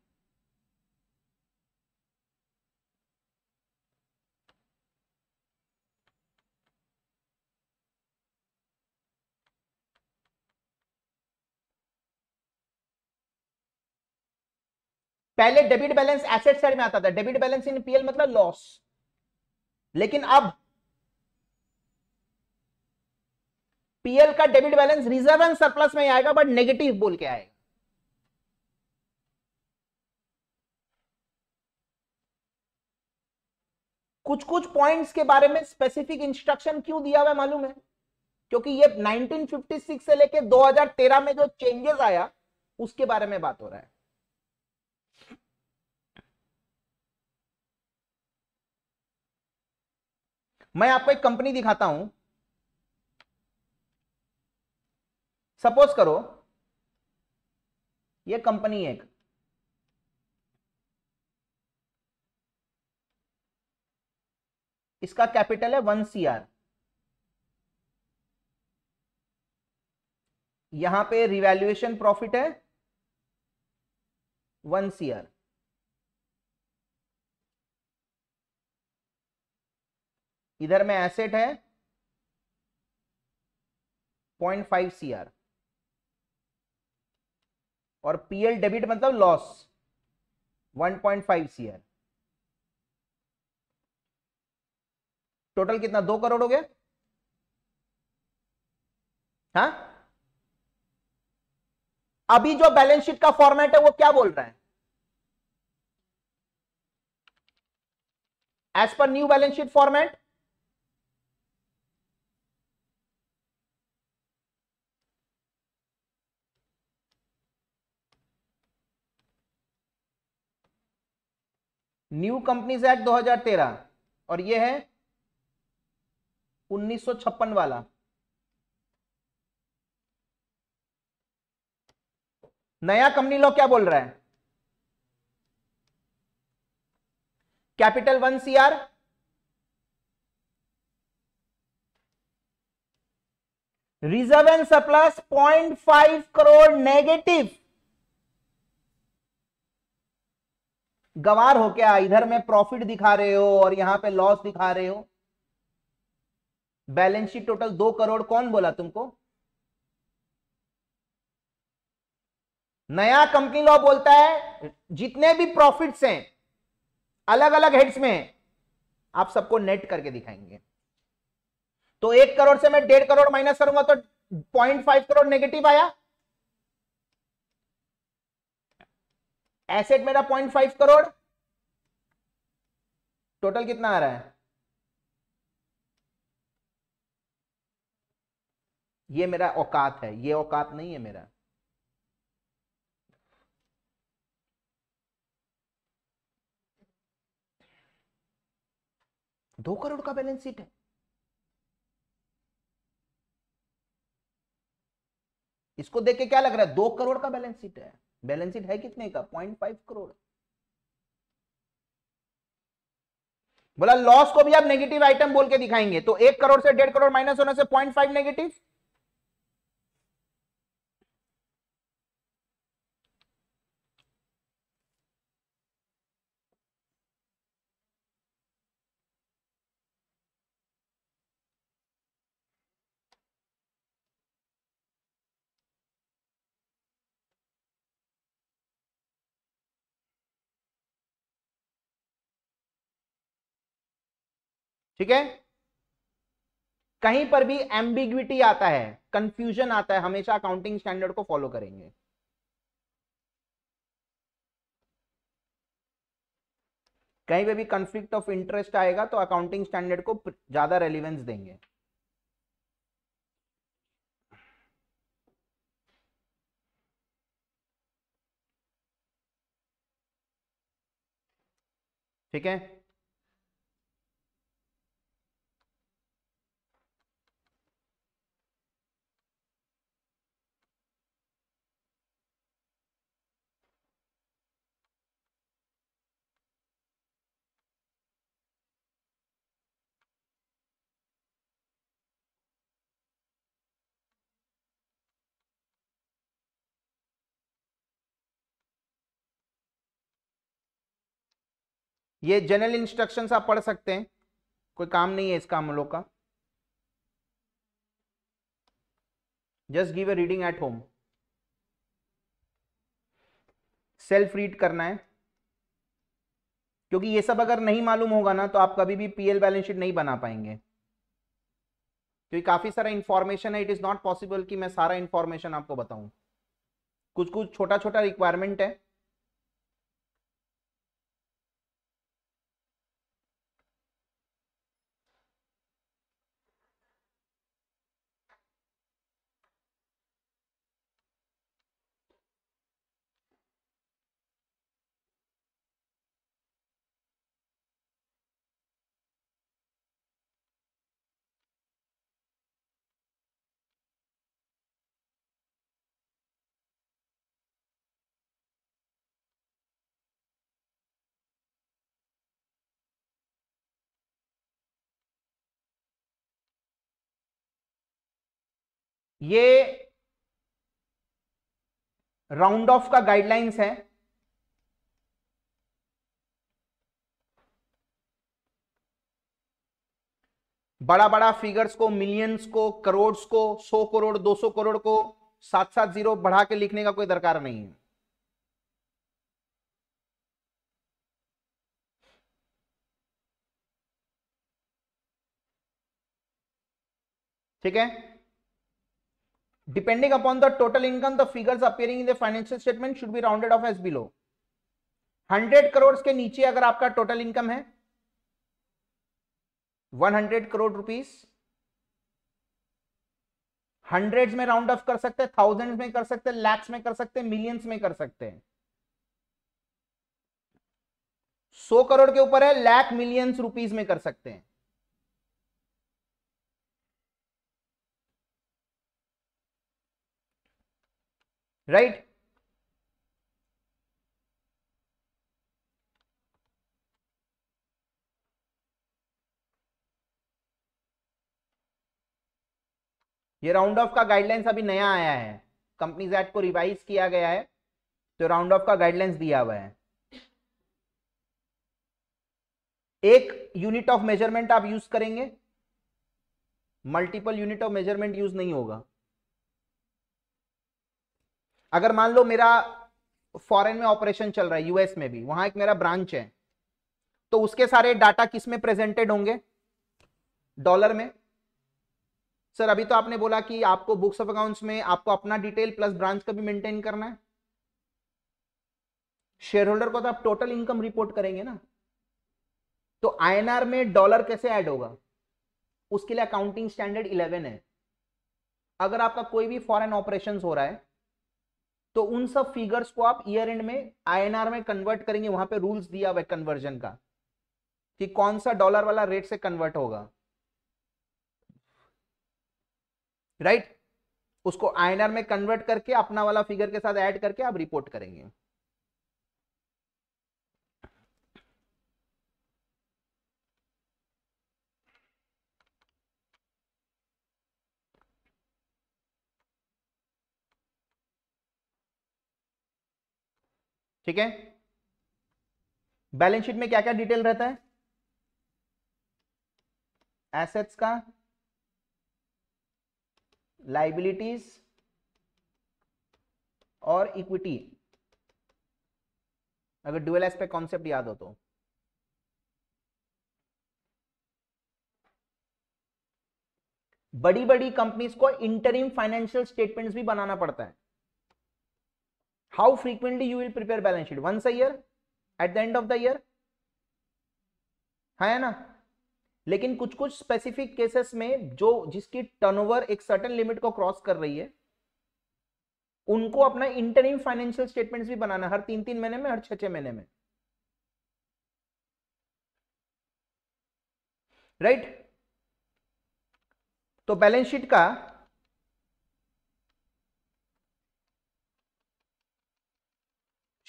पहले डेबिट बैलेंस एसेट साइड में आता था डेबिट बैलेंस इन पीएल मतलब लॉस लेकिन अब पीएल का debit balance reserve and surplus में आएगा बट नेगेटिव बोल के आएगा कुछ कुछ पॉइंट्स के बारे में स्पेसिफिक इंस्ट्रक्शन क्यों दिया हुआ मालूम है क्योंकि ये 1956 से लेके 2013 में जो चेंजेस आया उसके बारे में बात हो रहा है मैं आपको एक कंपनी दिखाता हूं सपोज करो ये कंपनी एक इसका कैपिटल है वन सी आर यहां पे रिवैल्युएशन प्रॉफिट है वन सी आर इधर में एसेट है पॉइंट फाइव सी आर और पीएल डेबिट मतलब loss one point five C R total कितना दो करोड़ हो गया हाँ अभी जो बैलेंस शीट का फॉर्मेट है वो क्या बोल रहा है as per new balance sheet format new companies act 2013 और ये है उन्नीस वाला नया कंपनी लॉ क्या बोल रहा है capital one C R reserve and surplus point five crore negative गवार हो क्या इधर में प्रॉफिट दिखा रहे हो और यहां पे लॉस दिखा रहे हो बैलेंस शीट टोटल दो करोड़ कौन बोला तुमको नया कंपनी लॉ बोलता है जितने भी प्रॉफिट्स हैं अलग अलग हेड्स में है आप सबको नेट करके दिखाएंगे तो एक करोड़ से मैं डेढ़ करोड़ माइनस करूंगा तो पॉइंट फाइव करोड़ नेगेटिव आया एसेट मेरा पॉइंट फाइव करोड़ टोटल कितना आ रहा है ये मेरा औकात है ये औकात नहीं है मेरा दो करोड़ का बैलेंस शीट है इसको देख के क्या लग रहा है दो करोड़ का बैलेंस शीट है बैलेंस शीट है कितने का पॉइंट फाइव करोड़ बोला लॉस को भी आप नेगेटिव आइटम बोल के दिखाएंगे तो एक करोड़ से डेढ़ करोड़ माइनस होने से पॉइंट फाइव नेगेटिव ठीक है कहीं पर भी एम्बिग्विटी आता है कंफ्यूजन आता है हमेशा अकाउंटिंग स्टैंडर्ड को फॉलो करेंगे कहीं पे भी कंफ्लिक्ट ऑफ इंटरेस्ट आएगा तो अकाउंटिंग स्टैंडर्ड को ज्यादा रेलिवेंस देंगे ठीक है ये जनरल इंस्ट्रक्शंस आप पढ़ सकते हैं कोई काम नहीं है इसका हम लोग का just give a reading at home self read करना है क्योंकि ये सब अगर नहीं मालूम होगा ना तो आप कभी भी पीएल बैलेंस शीट नहीं बना पाएंगे क्योंकि काफी सारा इंफॉर्मेशन है इट इज नॉट पॉसिबल कि मैं सारा इंफॉर्मेशन आपको बताऊं कुछ कुछ छोटा छोटा रिक्वायरमेंट है ये राउंड ऑफ का गाइडलाइंस है बड़ा बड़ा फिगर्स को मिलियंस को करोड़ को सौ करोड़ दो सौ करोड़ को सात सात जीरो बढ़ा के लिखने का कोई दरकार नहीं है ठीक है Depending upon the total income, the figures appearing in the financial statement should be rounded off as below. 100 crore के नीचे अगर आपका टोटल इनकम है 100 करोड़ रुपीज हंड्रेड्स में राउंड ऑफ कर सकते हैं थाउजेंड्स में कर सकते हैं लैक्स में कर सकते हैं मिलियंस में कर सकते हैं सौ करोड़ के ऊपर है लैक मिलियंस रुपीस में कर सकते हैं right ये राउंड ऑफ का गाइडलाइंस अभी नया आया है कंपनीज एक्ट को रिवाइज किया गया है तो राउंड ऑफ का गाइडलाइंस दिया हुआ है एक यूनिट ऑफ मेजरमेंट आप यूज करेंगे multiple unit of measurement use नहीं होगा अगर मान लो मेरा फॉरेन में ऑपरेशन चल रहा है यूएस में भी वहां एक मेरा ब्रांच है तो उसके सारे डाटा किस में प्रेजेंटेड होंगे डॉलर में सर अभी तो आपने बोला कि आपको बुक्स ऑफ अकाउंट्स में आपको अपना डिटेल प्लस ब्रांच का भी मेंटेन करना है शेयर होल्डर को तो आप टोटल इनकम रिपोर्ट करेंगे ना तो आईएनआर में डॉलर कैसे ऐड होगा उसके लिए अकाउंटिंग स्टैंडर्ड 11 है अगर आपका कोई भी फॉरेन ऑपरेशंस हो रहा है तो उन सब फिगर्स को आप ईयर एंड में आईएनआर में कन्वर्ट करेंगे वहां पे रूल्स दिया हुआ है कन्वर्जन का कि कौन सा डॉलर वाला रेट से कन्वर्ट होगा राइट right? उसको आईएनआर में कन्वर्ट करके अपना वाला फिगर के साथ ऐड करके आप रिपोर्ट करेंगे ठीक है बैलेंस शीट में क्या क्या डिटेल रहता है एसेट्स का लाइबिलिटीज और इक्विटी अगर डुअल एस्पेक्ट कॉन्सेप्ट याद हो तो बड़ी बड़ी कंपनीज को इंटरिम फाइनेंशियल स्टेटमेंट्स भी बनाना पड़ता है how frequently you will prepare balance sheet once a year at the end of the year है ना लेकिन कुछ कुछ स्पेसिफिक केसेस में जो जिसकी टर्नओवर एक सर्टन लिमिट को क्रॉस कर रही है उनको अपना इंटरिम फाइनेंशियल स्टेटमेंट्स भी बनाना हर तीन तीन महीने में हर छह छह महीने में राइट right? तो बैलेंस शीट का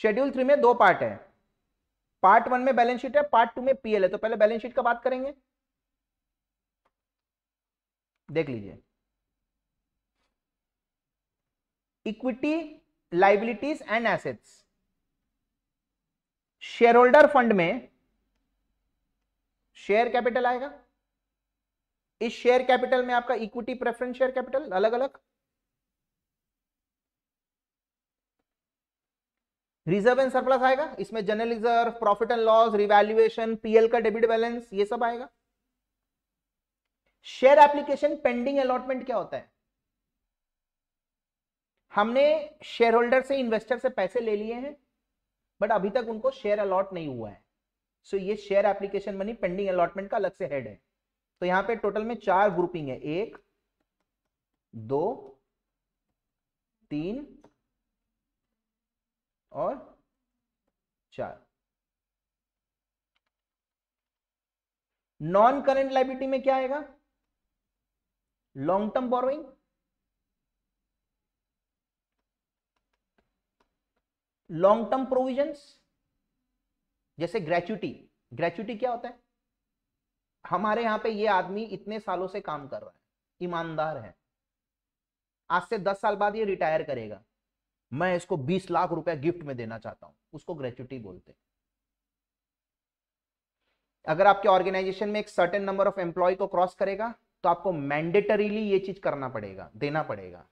शेड्यूल थ्री में दो पार्ट है पार्ट वन में बैलेंस शीट है पार्ट टू में पीएल है तो पहले बैलेंस शीट का बात करेंगे देख लीजिए equity liabilities and assets share holder fund में शेयर कैपिटल आएगा इस शेयर कैपिटल में आपका इक्विटी प्रेफरेंस शेयर कैपिटल अलग अलग रिजर्व एंड सरप्लस आएगा इसमें general reserve profit and loss revaluation PL का डेबिट बैलेंस ये सब आएगा शेयर एप्लीकेशन पेंडिंग अलॉटमेंट क्या होता है हमने शेयर होल्डर से इन्वेस्टर से पैसे ले लिए हैं बट अभी तक उनको शेयर अलॉट नहीं हुआ है सो so ये share application money pending allotment का अलग से हेड है तो यहां पे टोटल में चार ग्रुपिंग है एक दो तीन और चार नॉन करेंट लाइबिलिटी में क्या आएगा long term borrowing long term provisions जैसे ग्रेचुटी ग्रेचुटी क्या होता है हमारे यहां पे ये आदमी इतने सालों से काम कर रहा है ईमानदार है आज से दस साल बाद ये रिटायर करेगा मैं इसको 20 लाख रुपया गिफ्ट में देना चाहता हूं उसको ग्रेचुटी बोलते हैं अगर आपके ऑर्गेनाइजेशन में एक सर्टेन नंबर ऑफ एम्प्लॉय को क्रॉस करेगा तो आपको मैंडेटरीली ये चीज करना पड़ेगा देना पड़ेगा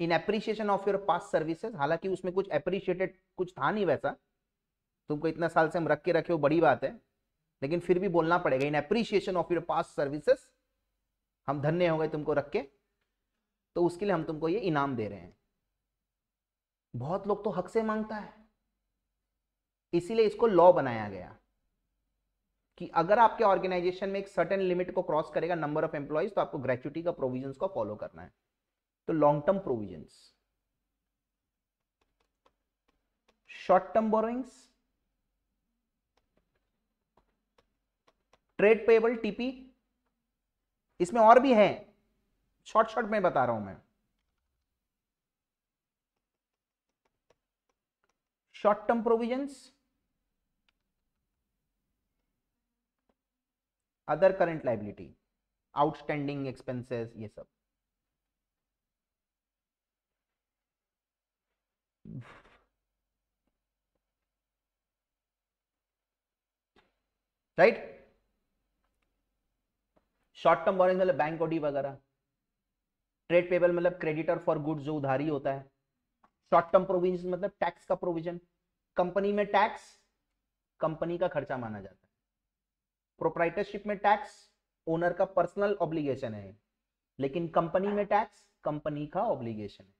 in appreciation of your past services हालांकि उसमें कुछ एप्रिशिएटेड कुछ था नहीं वैसा तुमको इतना साल से हम रख के रखे हो बड़ी बात है लेकिन फिर भी बोलना पड़ेगा in appreciation of your past services हम धन्य हो गए तुमको रख के तो उसके लिए हम तुमको ये इनाम दे रहे हैं बहुत लोग तो हक से मांगता है इसीलिए इसको लॉ बनाया गया कि अगर आपके ऑर्गेनाइजेशन में एक सर्टेन लिमिट को क्रॉस करेगा नंबर ऑफ एम्प्लॉयज तो आपको ग्रेचुटी का प्रोविजन को फॉलो करना है तो long term provision short term borrowings trade payable TP इसमें और भी हैं शॉर्ट शॉर्ट में बता रहा हूं मैं short term provisions other current liability outstanding expenses ये सब right short term borrowing bank OD वगैरह ट्रेड पेबल मतलब क्रेडिटर फॉर गुड जो उधारी होता है शॉर्ट टर्म प्रोविजन मतलब टैक्स का प्रोविजन कंपनी में टैक्स कंपनी का खर्चा माना जाता है प्रोप्राइटरशिप में टैक्स ओनर का पर्सनल ऑब्लिगेशन है लेकिन कंपनी में टैक्स कंपनी का ऑब्लिगेशन है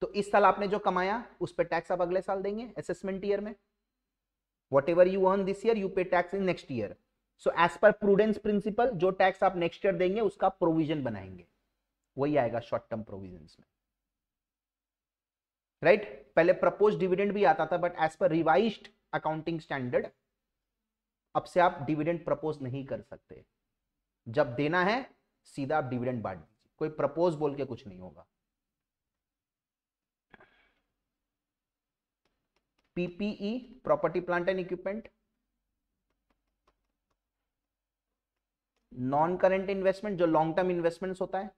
तो इस साल आपने जो कमाया उस पर टैक्स आप अगले साल देंगे असेसमेंट ईयर में whatever you earn this year you pay tax in next year so as per prudence principle जो टैक्स आप नेक्स्ट ईयर देंगे उसका प्रोविजन बनाएंगे वही आएगा शॉर्ट टर्म प्रोविजन में राइट right? पहले प्रपोज डिविडेंड भी आता था but as per revised accounting standard अब से आप डिविडेंड प्रपोज नहीं कर सकते जब देना है सीधा आप डिविडेंड बांट दीजिए कोई प्रपोज बोल के कुछ नहीं होगा PPE property plant and equipment non current investment जो लॉन्ग टर्म इन्वेस्टमेंट होता है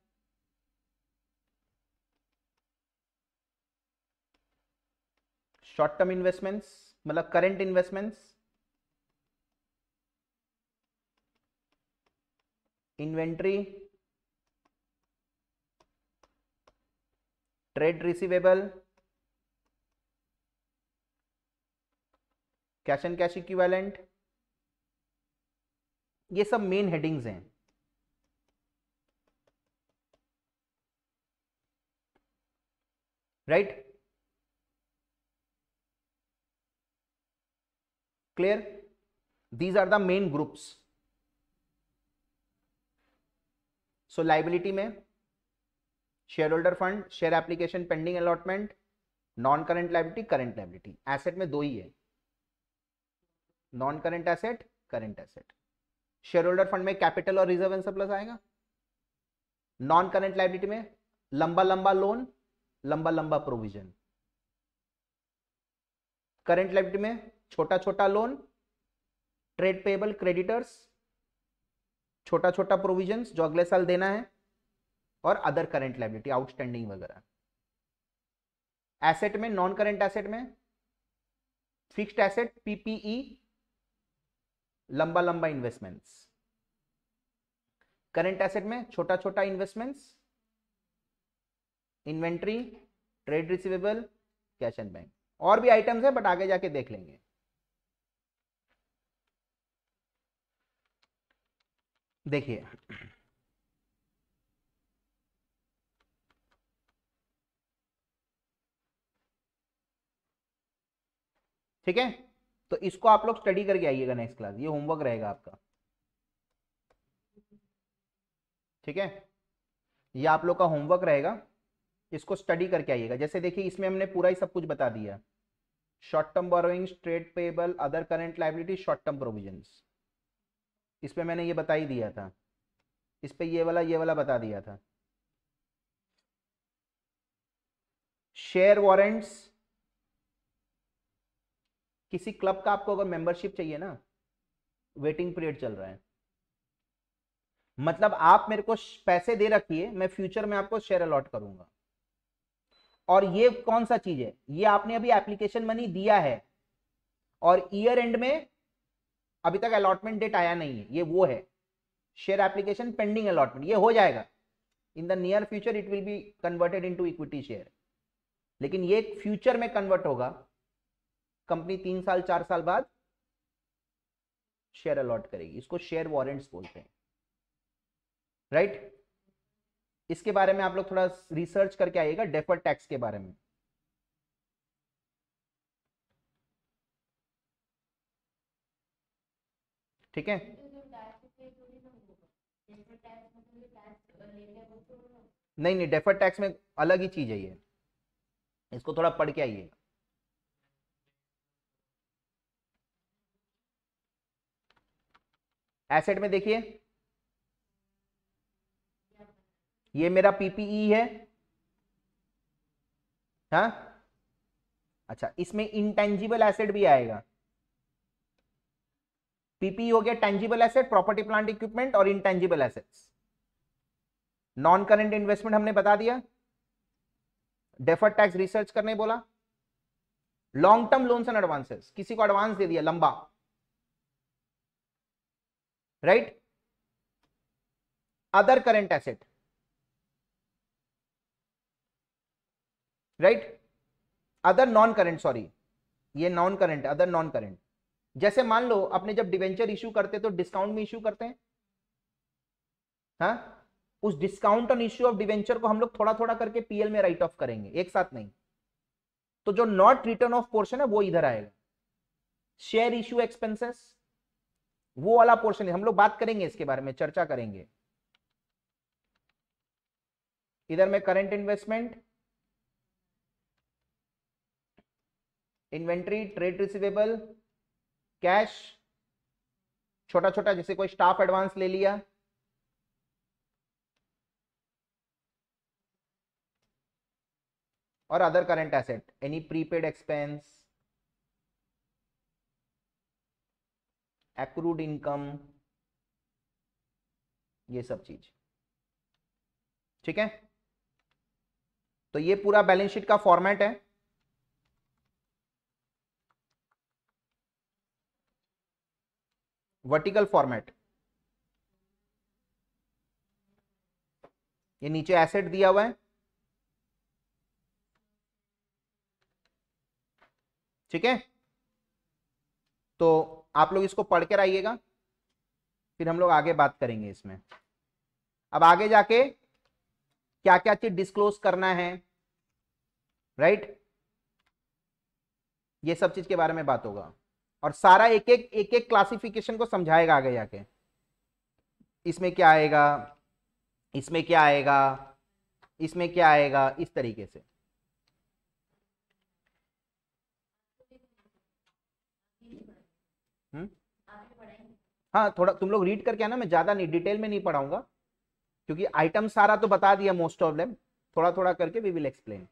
शॉर्ट टर्म इन्वेस्टमेंट्स मतलब current investments inventory trade receivable cash and cash equivalent ये सब मेन हेडिंग्स हैं right clear these are the main groups so liability में share holder fund share application pending allotment non current liability current liability asset में दो ही है non current asset current asset share holder fund में capital और reserve answer plus आएगा non current liability में लंबा लंबा लोन लंबा लंबा प्रोविजन करेंट लाइबिलिटी में छोटा छोटा लोन ट्रेड पेबल क्रेडिटर्स छोटा छोटा प्रोविजन जो अगले साल देना है और अदर करेंट लाइबिलिटी आउटस्टैंडिंग वगैरह एसेट में नॉन करेंट एसेट में फिक्स्ड एसेट पीपीई लंबा लंबा इन्वेस्टमेंट्स करंट एसेट में छोटा छोटा investments inventory trade receivable cash and bank और भी आइटम्स है बट आगे जाके देख लेंगे देखिए ठीक है तो इसको आप लोग स्टडी करके आइएगा नेक्स्ट क्लास ये होमवर्क रहेगा आपका ठीक है ये आप लोग का होमवर्क रहेगा इसको स्टडी करके आइएगा जैसे देखिए इसमें हमने पूरा ही सब कुछ बता दिया short term borrowing trade payable other current liability short term provision इस पर मैंने ये बता ही दिया था इस पर ये वाला ये वाला बता दिया था शेयर वारंट्स किसी क्लब का आपको अगर मेंबरशिप चाहिए ना वेटिंग पीरियड चल रहा है मतलब आप मेरे को पैसे दे रखिए मैं फ्यूचर में आपको शेयर अलॉट करूंगा और ये कौन सा चीज है ये आपने अभी एप्लीकेशन मनी दिया है और ईयर एंड में अभी तक अलॉटमेंट डेट आया नहीं है ये वो है शेयर एप्लीकेशन पेंडिंग अलॉटमेंट ये हो जाएगा in the near future it will be converted into equity share लेकिन ये फ्यूचर में कन्वर्ट होगा कंपनी तीन साल चार साल बाद शेयर अलॉट करेगी इसको शेयर वारंट्स बोलते हैं राइट इसके बारे में आप लोग थोड़ा रिसर्च करके आइएगा डेफर टैक्स के बारे में ठीक है नहीं नहीं डेफर टैक्स में अलग ही चीज है ये इसको थोड़ा पढ़ के आइएगा एसेट में देखिए ये मेरा पीपीई e है हा? अच्छा इसमें इंटेंजिबल एसेट भी आएगा पीपी e हो गया tangible asset property plant equipment और intangible assets non current investment हमने बता दिया डेफर टैक्स रिसर्च करने बोला long term loans and advances किसी को एडवांस दे दिया लंबा right other current asset right other non current sorry ये non current other non current जैसे मान लो अपने जब डिवेंचर इशू करते तो डिस्काउंट में इशू करते हैं हाँ उस discount on issue of debenture को हम लोग थोड़ा थोड़ा करके पीएल में राइट ऑफ करेंगे एक साथ नहीं तो जो नॉट रिटर्न ऑफ पोर्शन है वो इधर आएगा शेयर इश्यू एक्सपेंसेस वो वाला पोर्शन हम लोग बात करेंगे इसके बारे में चर्चा करेंगे इधर में current investment inventory trade receivable cash छोटा छोटा जैसे कोई स्टाफ एडवांस ले लिया और other current asset any prepaid expense accrued income ये सब चीज ठीक है तो ये पूरा बैलेंस शीट का फॉर्मेट है वर्टिकल फॉर्मेट ये नीचे एसेट दिया हुआ है ठीक है तो आप लोग इसको पढ़ कर आइएगा फिर हम लोग आगे बात करेंगे इसमें अब आगे जाके क्या क्या चीज डिस्क्लोज करना है राइट ये सब चीज के बारे में बात होगा और सारा एक एक एक एक क्लासिफिकेशन को समझाएगा आगे जाके इसमें क्या आएगा इसमें क्या आएगा इसमें क्या आएगा इस तरीके से हाँ थोड़ा तुम लोग रीड करके आना मैं ज़्यादा नहीं डिटेल में नहीं पढ़ाऊंगा क्योंकि आइटम सारा तो बता दिया मोस्ट ऑफ देम थोड़ा थोड़ा करके वी विल एक्सप्लेन